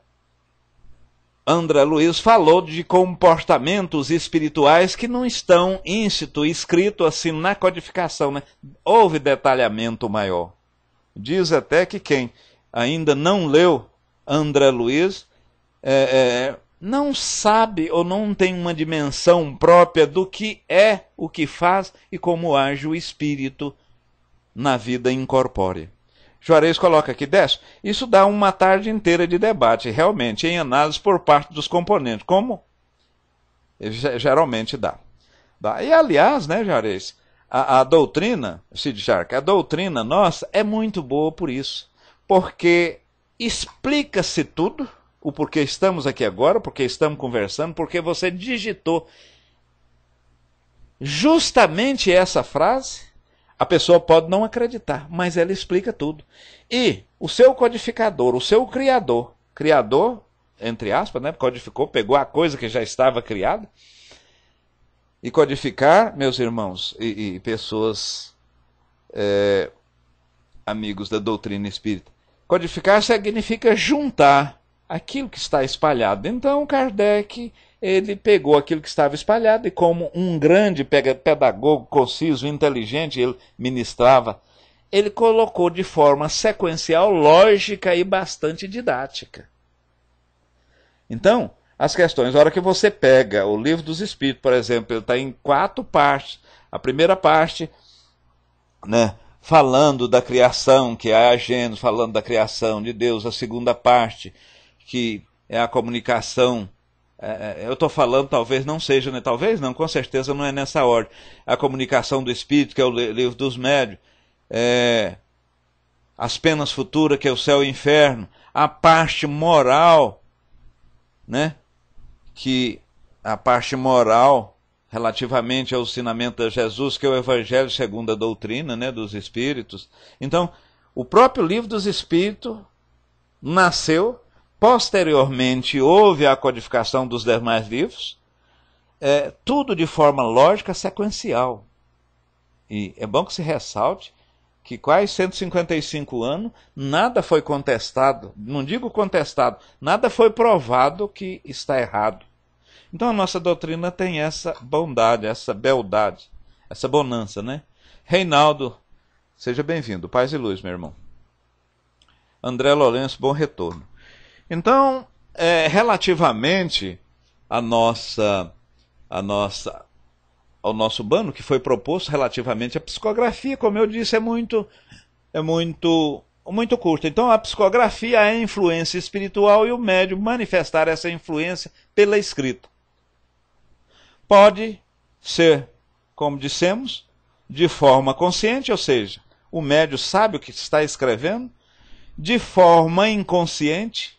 André Luiz falou de comportamentos espirituais que não estão íncito, escrito assim na codificação. Né? Houve detalhamento maior. Diz até que quem ainda não leu André Luiz é, é, não sabe ou não tem uma dimensão própria do que é o que faz e como age o espírito na vida incorpórea. Juarez coloca aqui 10. Isso dá uma tarde inteira de debate, realmente, em análise por parte dos componentes, como eh, geralmente dá. E, aliás, né, Juarez, a, a doutrina, Sid Shark, a doutrina nossa é muito boa por isso, porque explica-se tudo, o porquê estamos aqui agora, porque estamos conversando, porque você digitou justamente essa frase a pessoa pode não acreditar, mas ela explica tudo. E o seu codificador, o seu criador, criador, entre aspas, né, codificou, pegou a coisa que já estava criada. E codificar, meus irmãos e, e pessoas é, amigos da doutrina espírita, codificar significa juntar aquilo que está espalhado. Então, Kardec ele pegou aquilo que estava espalhado e, como um grande pedagogo, conciso, inteligente, ele ministrava, ele colocou de forma sequencial, lógica e bastante didática. Então, as questões, a hora que você pega o livro dos Espíritos, por exemplo, ele está em quatro partes. A primeira parte, né, falando da criação, que é a Gênesis, falando da criação de Deus. A segunda parte, que é a comunicação é, é, eu estou falando, talvez não seja, né? talvez não, com certeza não é nessa ordem. A Comunicação do Espírito, que é o livro dos médios, é... as penas futuras, que é o céu e o inferno, a parte moral, né? que a parte moral relativamente ao ensinamento de Jesus, que é o Evangelho segundo a doutrina né? dos Espíritos. Então, o próprio livro dos Espíritos nasceu posteriormente houve a codificação dos demais livros, é, tudo de forma lógica sequencial. E é bom que se ressalte que quase 155 anos nada foi contestado, não digo contestado, nada foi provado que está errado. Então a nossa doutrina tem essa bondade, essa beldade, essa bonança, né? Reinaldo, seja bem-vindo, paz e luz, meu irmão. André Lourenço, bom retorno. Então, é, relativamente à nossa, à nossa, ao nosso bano que foi proposto relativamente à psicografia, como eu disse, é muito, é muito, muito curto. Então, a psicografia é a influência espiritual e o médium manifestar essa influência pela escrita. Pode ser, como dissemos, de forma consciente, ou seja, o médium sabe o que está escrevendo, de forma inconsciente,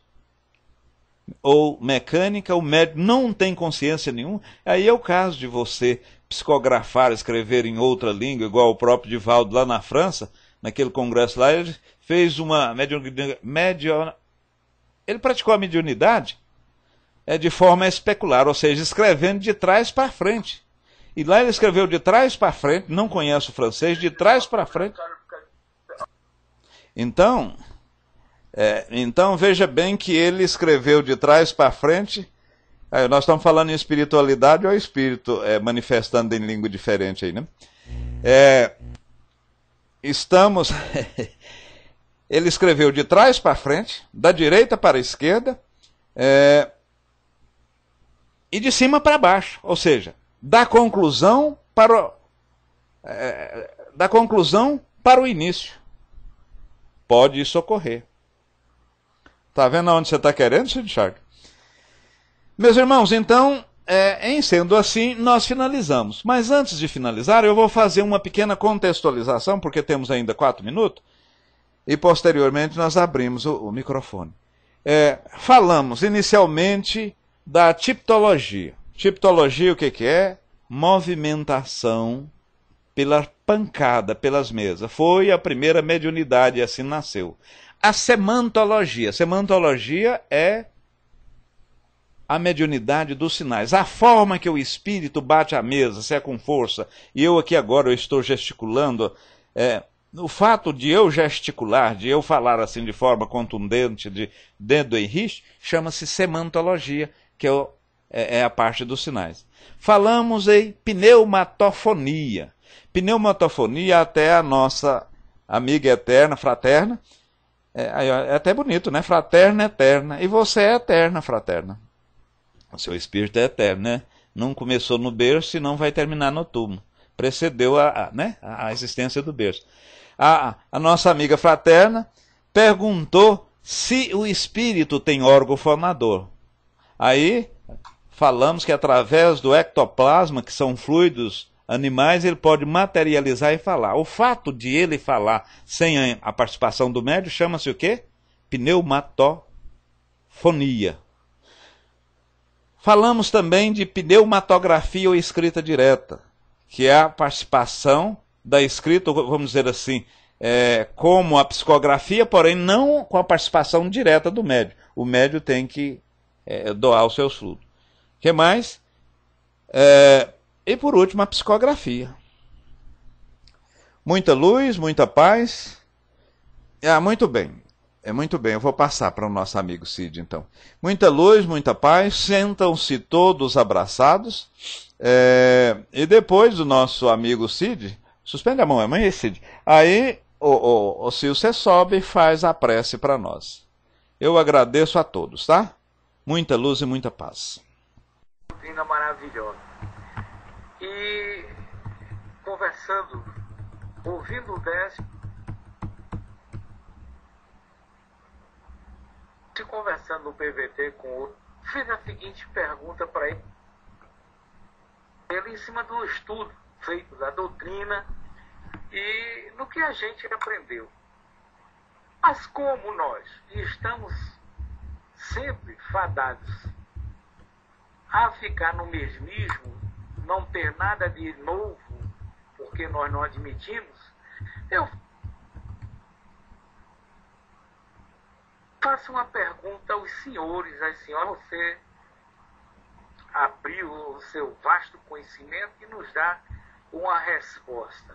ou mecânica, o médico não tem consciência nenhuma. Aí é o caso de você psicografar, escrever em outra língua, igual o próprio Divaldo lá na França, naquele congresso lá, ele fez uma mediunidade. Ele praticou a mediunidade é, de forma especular, ou seja, escrevendo de trás para frente. E lá ele escreveu de trás para frente, não conhece o francês, de trás para frente. Então, é, então veja bem que ele escreveu de trás para frente. nós estamos falando em espiritualidade ou espírito é, manifestando em língua diferente aí, né? É, estamos. ele escreveu de trás para frente, da direita para a esquerda é, e de cima para baixo, ou seja, da conclusão para o, é, da conclusão para o início. Pode isso ocorrer. Está vendo onde você está querendo, Sr. enxerga. Meus irmãos, então, é, em sendo assim, nós finalizamos. Mas antes de finalizar, eu vou fazer uma pequena contextualização, porque temos ainda quatro minutos, e posteriormente nós abrimos o, o microfone. É, falamos inicialmente da tiptologia. Tiptologia, o que, que é? Movimentação pela pancada, pelas mesas. Foi a primeira mediunidade, assim nasceu a semantologia. Semantologia é a mediunidade dos sinais, a forma que o espírito bate a mesa, se é com força. E eu aqui agora eu estou gesticulando. É, o fato de eu gesticular, de eu falar assim de forma contundente, de dedo em riste, chama-se semantologia, que é, o, é, é a parte dos sinais. Falamos em pneumatofonia. Pneumatofonia, até a nossa amiga eterna, fraterna, é, é até bonito, né? Fraterna eterna. E você é eterna, fraterna. O seu espírito é eterno, né? Não começou no berço e não vai terminar no túmulo. Precedeu a, a né? a existência do berço. A, a nossa amiga fraterna perguntou se o espírito tem órgão formador. Aí falamos que através do ectoplasma, que são fluidos animais, ele pode materializar e falar. O fato de ele falar sem a participação do médio chama-se o quê? Pneumatofonia. Falamos também de pneumatografia ou escrita direta, que é a participação da escrita, vamos dizer assim, é, como a psicografia, porém não com a participação direta do médio. O médio tem que é, doar os seus frutos. O que mais? É, e por último, a psicografia. Muita luz, muita paz. Ah, muito bem. É muito bem, eu vou passar para o nosso amigo Cid, então. Muita luz, muita paz, sentam-se todos abraçados. É... E depois o nosso amigo Cid, suspende a mão, é amanhã, Cid. Aí o, Cid, você sobe e faz a prece para nós. Eu agradeço a todos, tá? Muita luz e muita paz. maravilhosa e conversando, ouvindo o se conversando no PVT com o outro, fiz a seguinte pergunta para ele. Ele em cima do estudo feito da doutrina e no que a gente aprendeu. Mas como nós estamos sempre fadados a ficar no mesmismo, não ter nada de novo, porque nós não admitimos, eu faço uma pergunta aos senhores, às senhoras, você abriu o seu vasto conhecimento e nos dá uma resposta.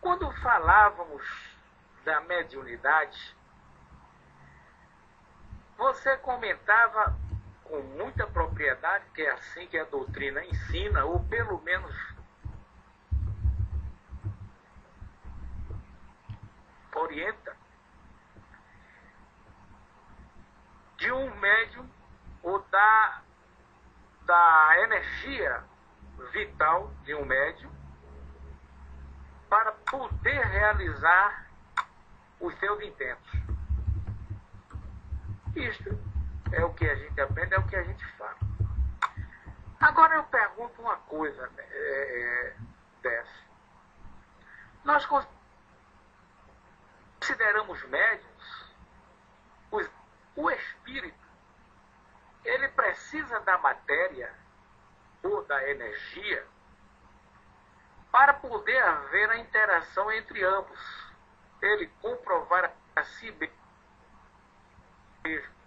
Quando falávamos da mediunidade, você comentava com muita propriedade que é assim que a doutrina ensina, ou pelo menos orienta, de um médium ou da, da energia vital de um médium para poder realizar os seus intentos. Isto é o que a gente aprende, é o que a gente fala. Agora eu pergunto uma coisa né, é, é dessa. Nós consideramos médios o espírito, ele precisa da matéria ou da energia para poder haver a interação entre ambos, ele comprovar a si mesmo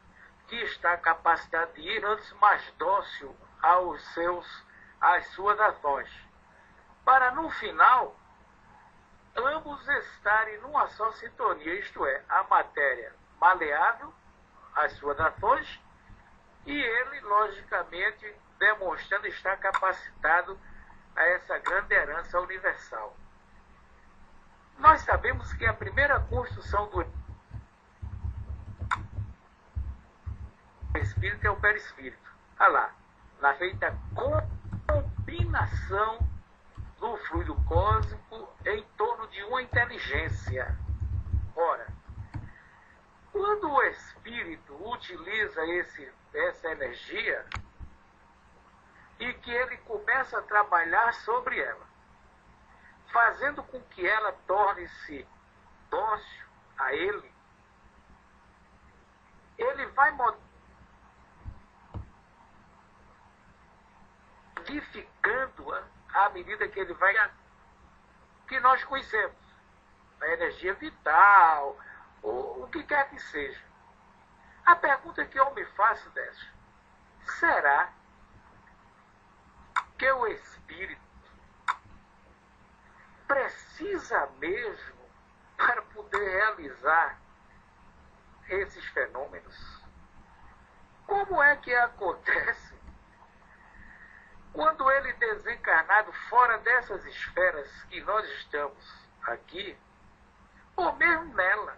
que está capacitado de ir antes mais dócil aos seus, às suas ações, para no final ambos estarem numa só sintonia, isto é, a matéria maleável às suas ações e ele, logicamente, demonstrando estar capacitado a essa grande herança universal. Nós sabemos que a primeira construção do espírito é o perispírito. Olha lá, na feita combinação do fluido cósmico em torno de uma inteligência. Ora, quando o espírito utiliza esse, essa energia e que ele começa a trabalhar sobre ela, fazendo com que ela torne-se dócil a ele, ele vai modificando-a à medida que ele vai que nós conhecemos. A energia vital, ou o que quer que seja. A pergunta que eu me faço dessa, será que o espírito precisa mesmo para poder realizar esses fenômenos? Como é que acontece quando ele desencarnado fora dessas esferas que nós estamos aqui, ou mesmo nela,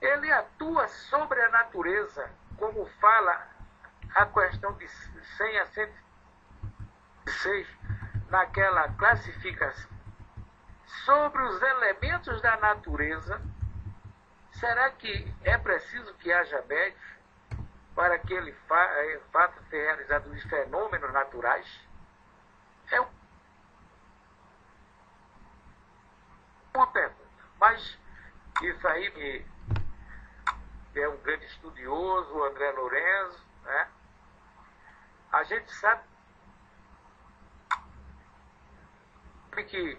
ele atua sobre a natureza, como fala a questão de 100 a 106 naquela classificação. Sobre os elementos da natureza, será que é preciso que haja médicos? para que ele fa é, faça ser realizado os fenômenos naturais é uma pergunta. Mas isso aí me é um grande estudioso, o André Lourenço, né? A gente sabe que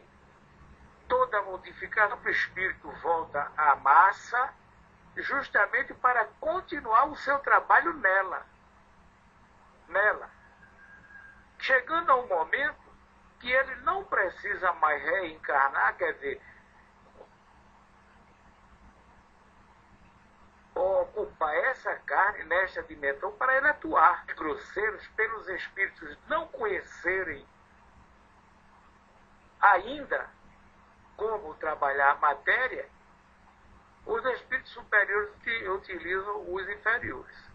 toda modificação do espírito volta à massa justamente para continuar o seu trabalho nela. Nela. Chegando a um momento que ele não precisa mais reencarnar, quer dizer, ocupar essa carne nesta dimensão para ele atuar. Grosseiros, pelos espíritos não conhecerem ainda como trabalhar a matéria, os espíritos superiores utilizam os inferiores.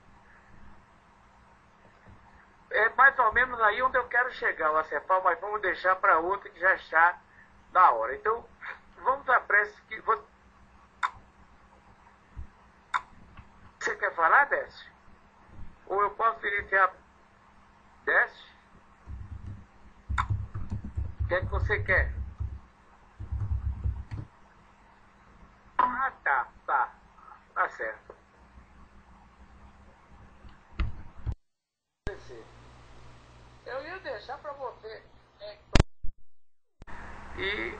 É mais ou menos aí onde eu quero chegar, o mas vamos deixar para outro que já está na hora. Então, vamos à prece que. Você quer falar, desce Ou eu posso iniciar? desce O que é que você quer? Ah, tá, tá. Tá certo. Eu ia deixar para você. Né? E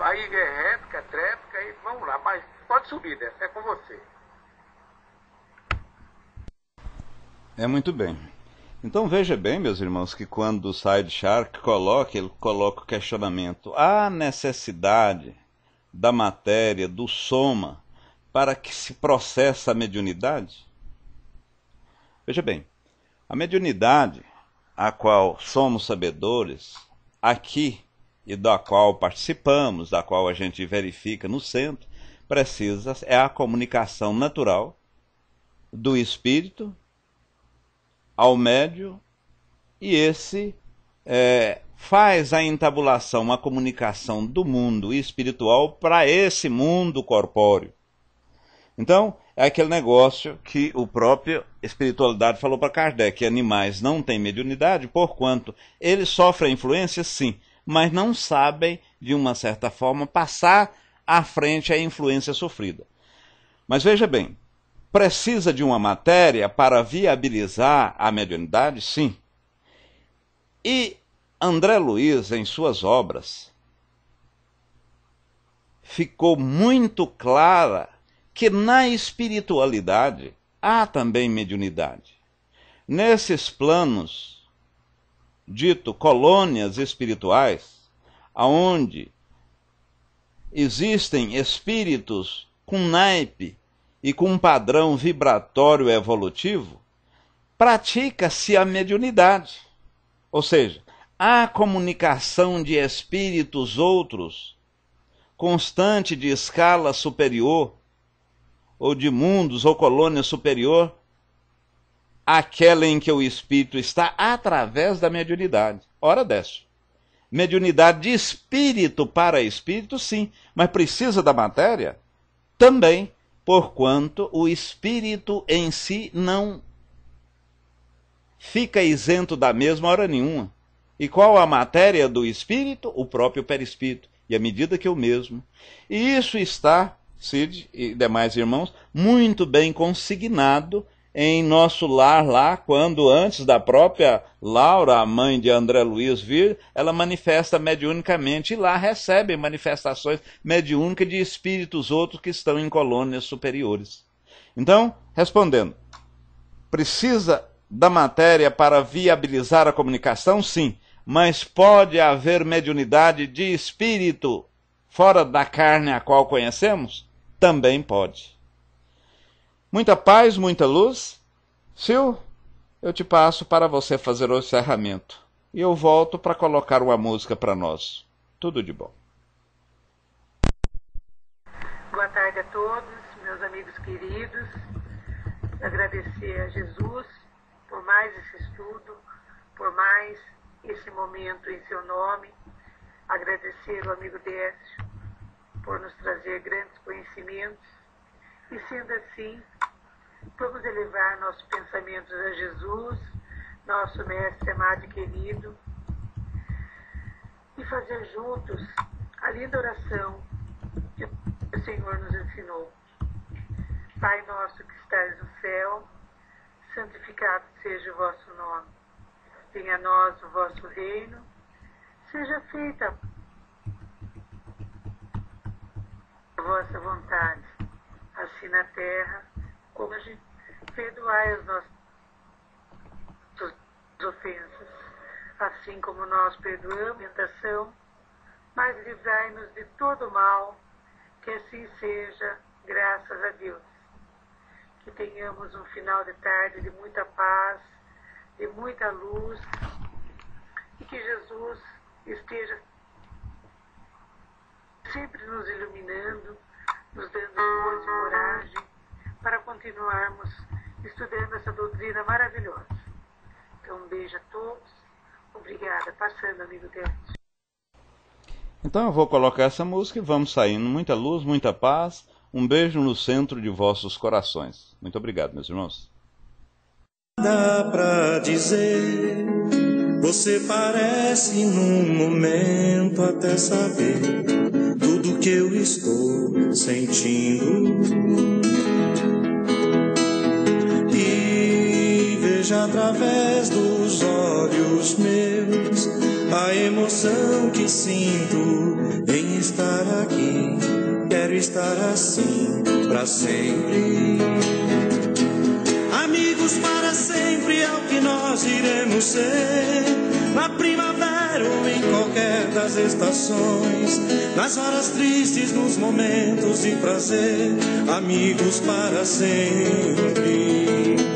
aí é réplica, tréplica e vamos lá. Mas pode subir, dessa é com você. É muito bem. Então veja bem, meus irmãos, que quando o Side Shark coloca, ele coloca o questionamento: há necessidade da matéria, do soma, para que se processe a mediunidade? Veja bem, a mediunidade, a qual somos sabedores, aqui e da qual participamos, da qual a gente verifica no centro, precisa é a comunicação natural do espírito ao médio e esse é, faz a entabulação, a comunicação do mundo espiritual para esse mundo corpóreo. Então, é aquele negócio que o próprio espiritualidade falou para Kardec, que animais não têm mediunidade, porquanto eles sofrem influência, sim, mas não sabem, de uma certa forma, passar à frente a influência sofrida. Mas veja bem, precisa de uma matéria para viabilizar a mediunidade? Sim. E André Luiz, em suas obras, ficou muito clara que na espiritualidade há também mediunidade. Nesses planos, dito colônias espirituais, aonde existem espíritos com naipe e com um padrão vibratório evolutivo, pratica-se a mediunidade. Ou seja, há comunicação de espíritos outros, constante de escala superior, ou de mundos ou colônia superior, aquela em que o espírito está através da mediunidade. Ora dessa. Mediunidade de espírito para espírito, sim, mas precisa da matéria também, porquanto o espírito em si não fica isento da mesma hora nenhuma. E qual a matéria do espírito? O próprio perispírito, e a medida que eu mesmo. E isso está, Cid e demais irmãos, muito bem consignado em nosso lar lá, quando antes da própria Laura, a mãe de André Luiz, vir, ela manifesta mediunicamente e lá recebe manifestações mediúnicas de espíritos outros que estão em colônias superiores. Então, respondendo, precisa da matéria para viabilizar a comunicação? Sim mas pode haver mediunidade de espírito fora da carne a qual conhecemos? Também pode. Muita paz, muita luz. Sil, eu te passo para você fazer o encerramento. E eu volto para colocar uma música para nós. Tudo de bom. Boa tarde a todos, meus amigos queridos. Agradecer a Jesus por mais esse estudo, por mais esse momento em seu nome, agradecer o amigo Décio por nos trazer grandes conhecimentos e, sendo assim, vamos elevar nossos pensamentos a Jesus, nosso Mestre amado e querido, e fazer juntos a linda oração que o Senhor nos ensinou. Pai nosso que estás no céu, santificado seja o vosso nome venha a nós o vosso reino, seja feita a vossa vontade, assim na terra, como a gente perdoai as nossas ofensas, assim como nós perdoamos a tentação, mas livrai-nos de todo mal, que assim seja, graças a Deus. Que tenhamos um final de tarde de muita paz, de muita luz e que Jesus esteja sempre nos iluminando, nos dando força e coragem para continuarmos estudando essa doutrina maravilhosa. Então, um beijo a todos. Obrigada. Passando, amigo Deus. Então eu vou colocar essa música e vamos saindo. Muita luz, muita paz. Um beijo no centro de vossos corações. Muito obrigado, meus irmãos nada pra dizer. Você parece num momento até saber tudo que eu estou sentindo. E veja através dos olhos meus a emoção que sinto em estar aqui. Quero estar assim para sempre. Amigos para sempre é o que nós iremos ser. Na primavera ou em qualquer das estações, nas horas tristes, nos momentos de prazer, amigos para sempre.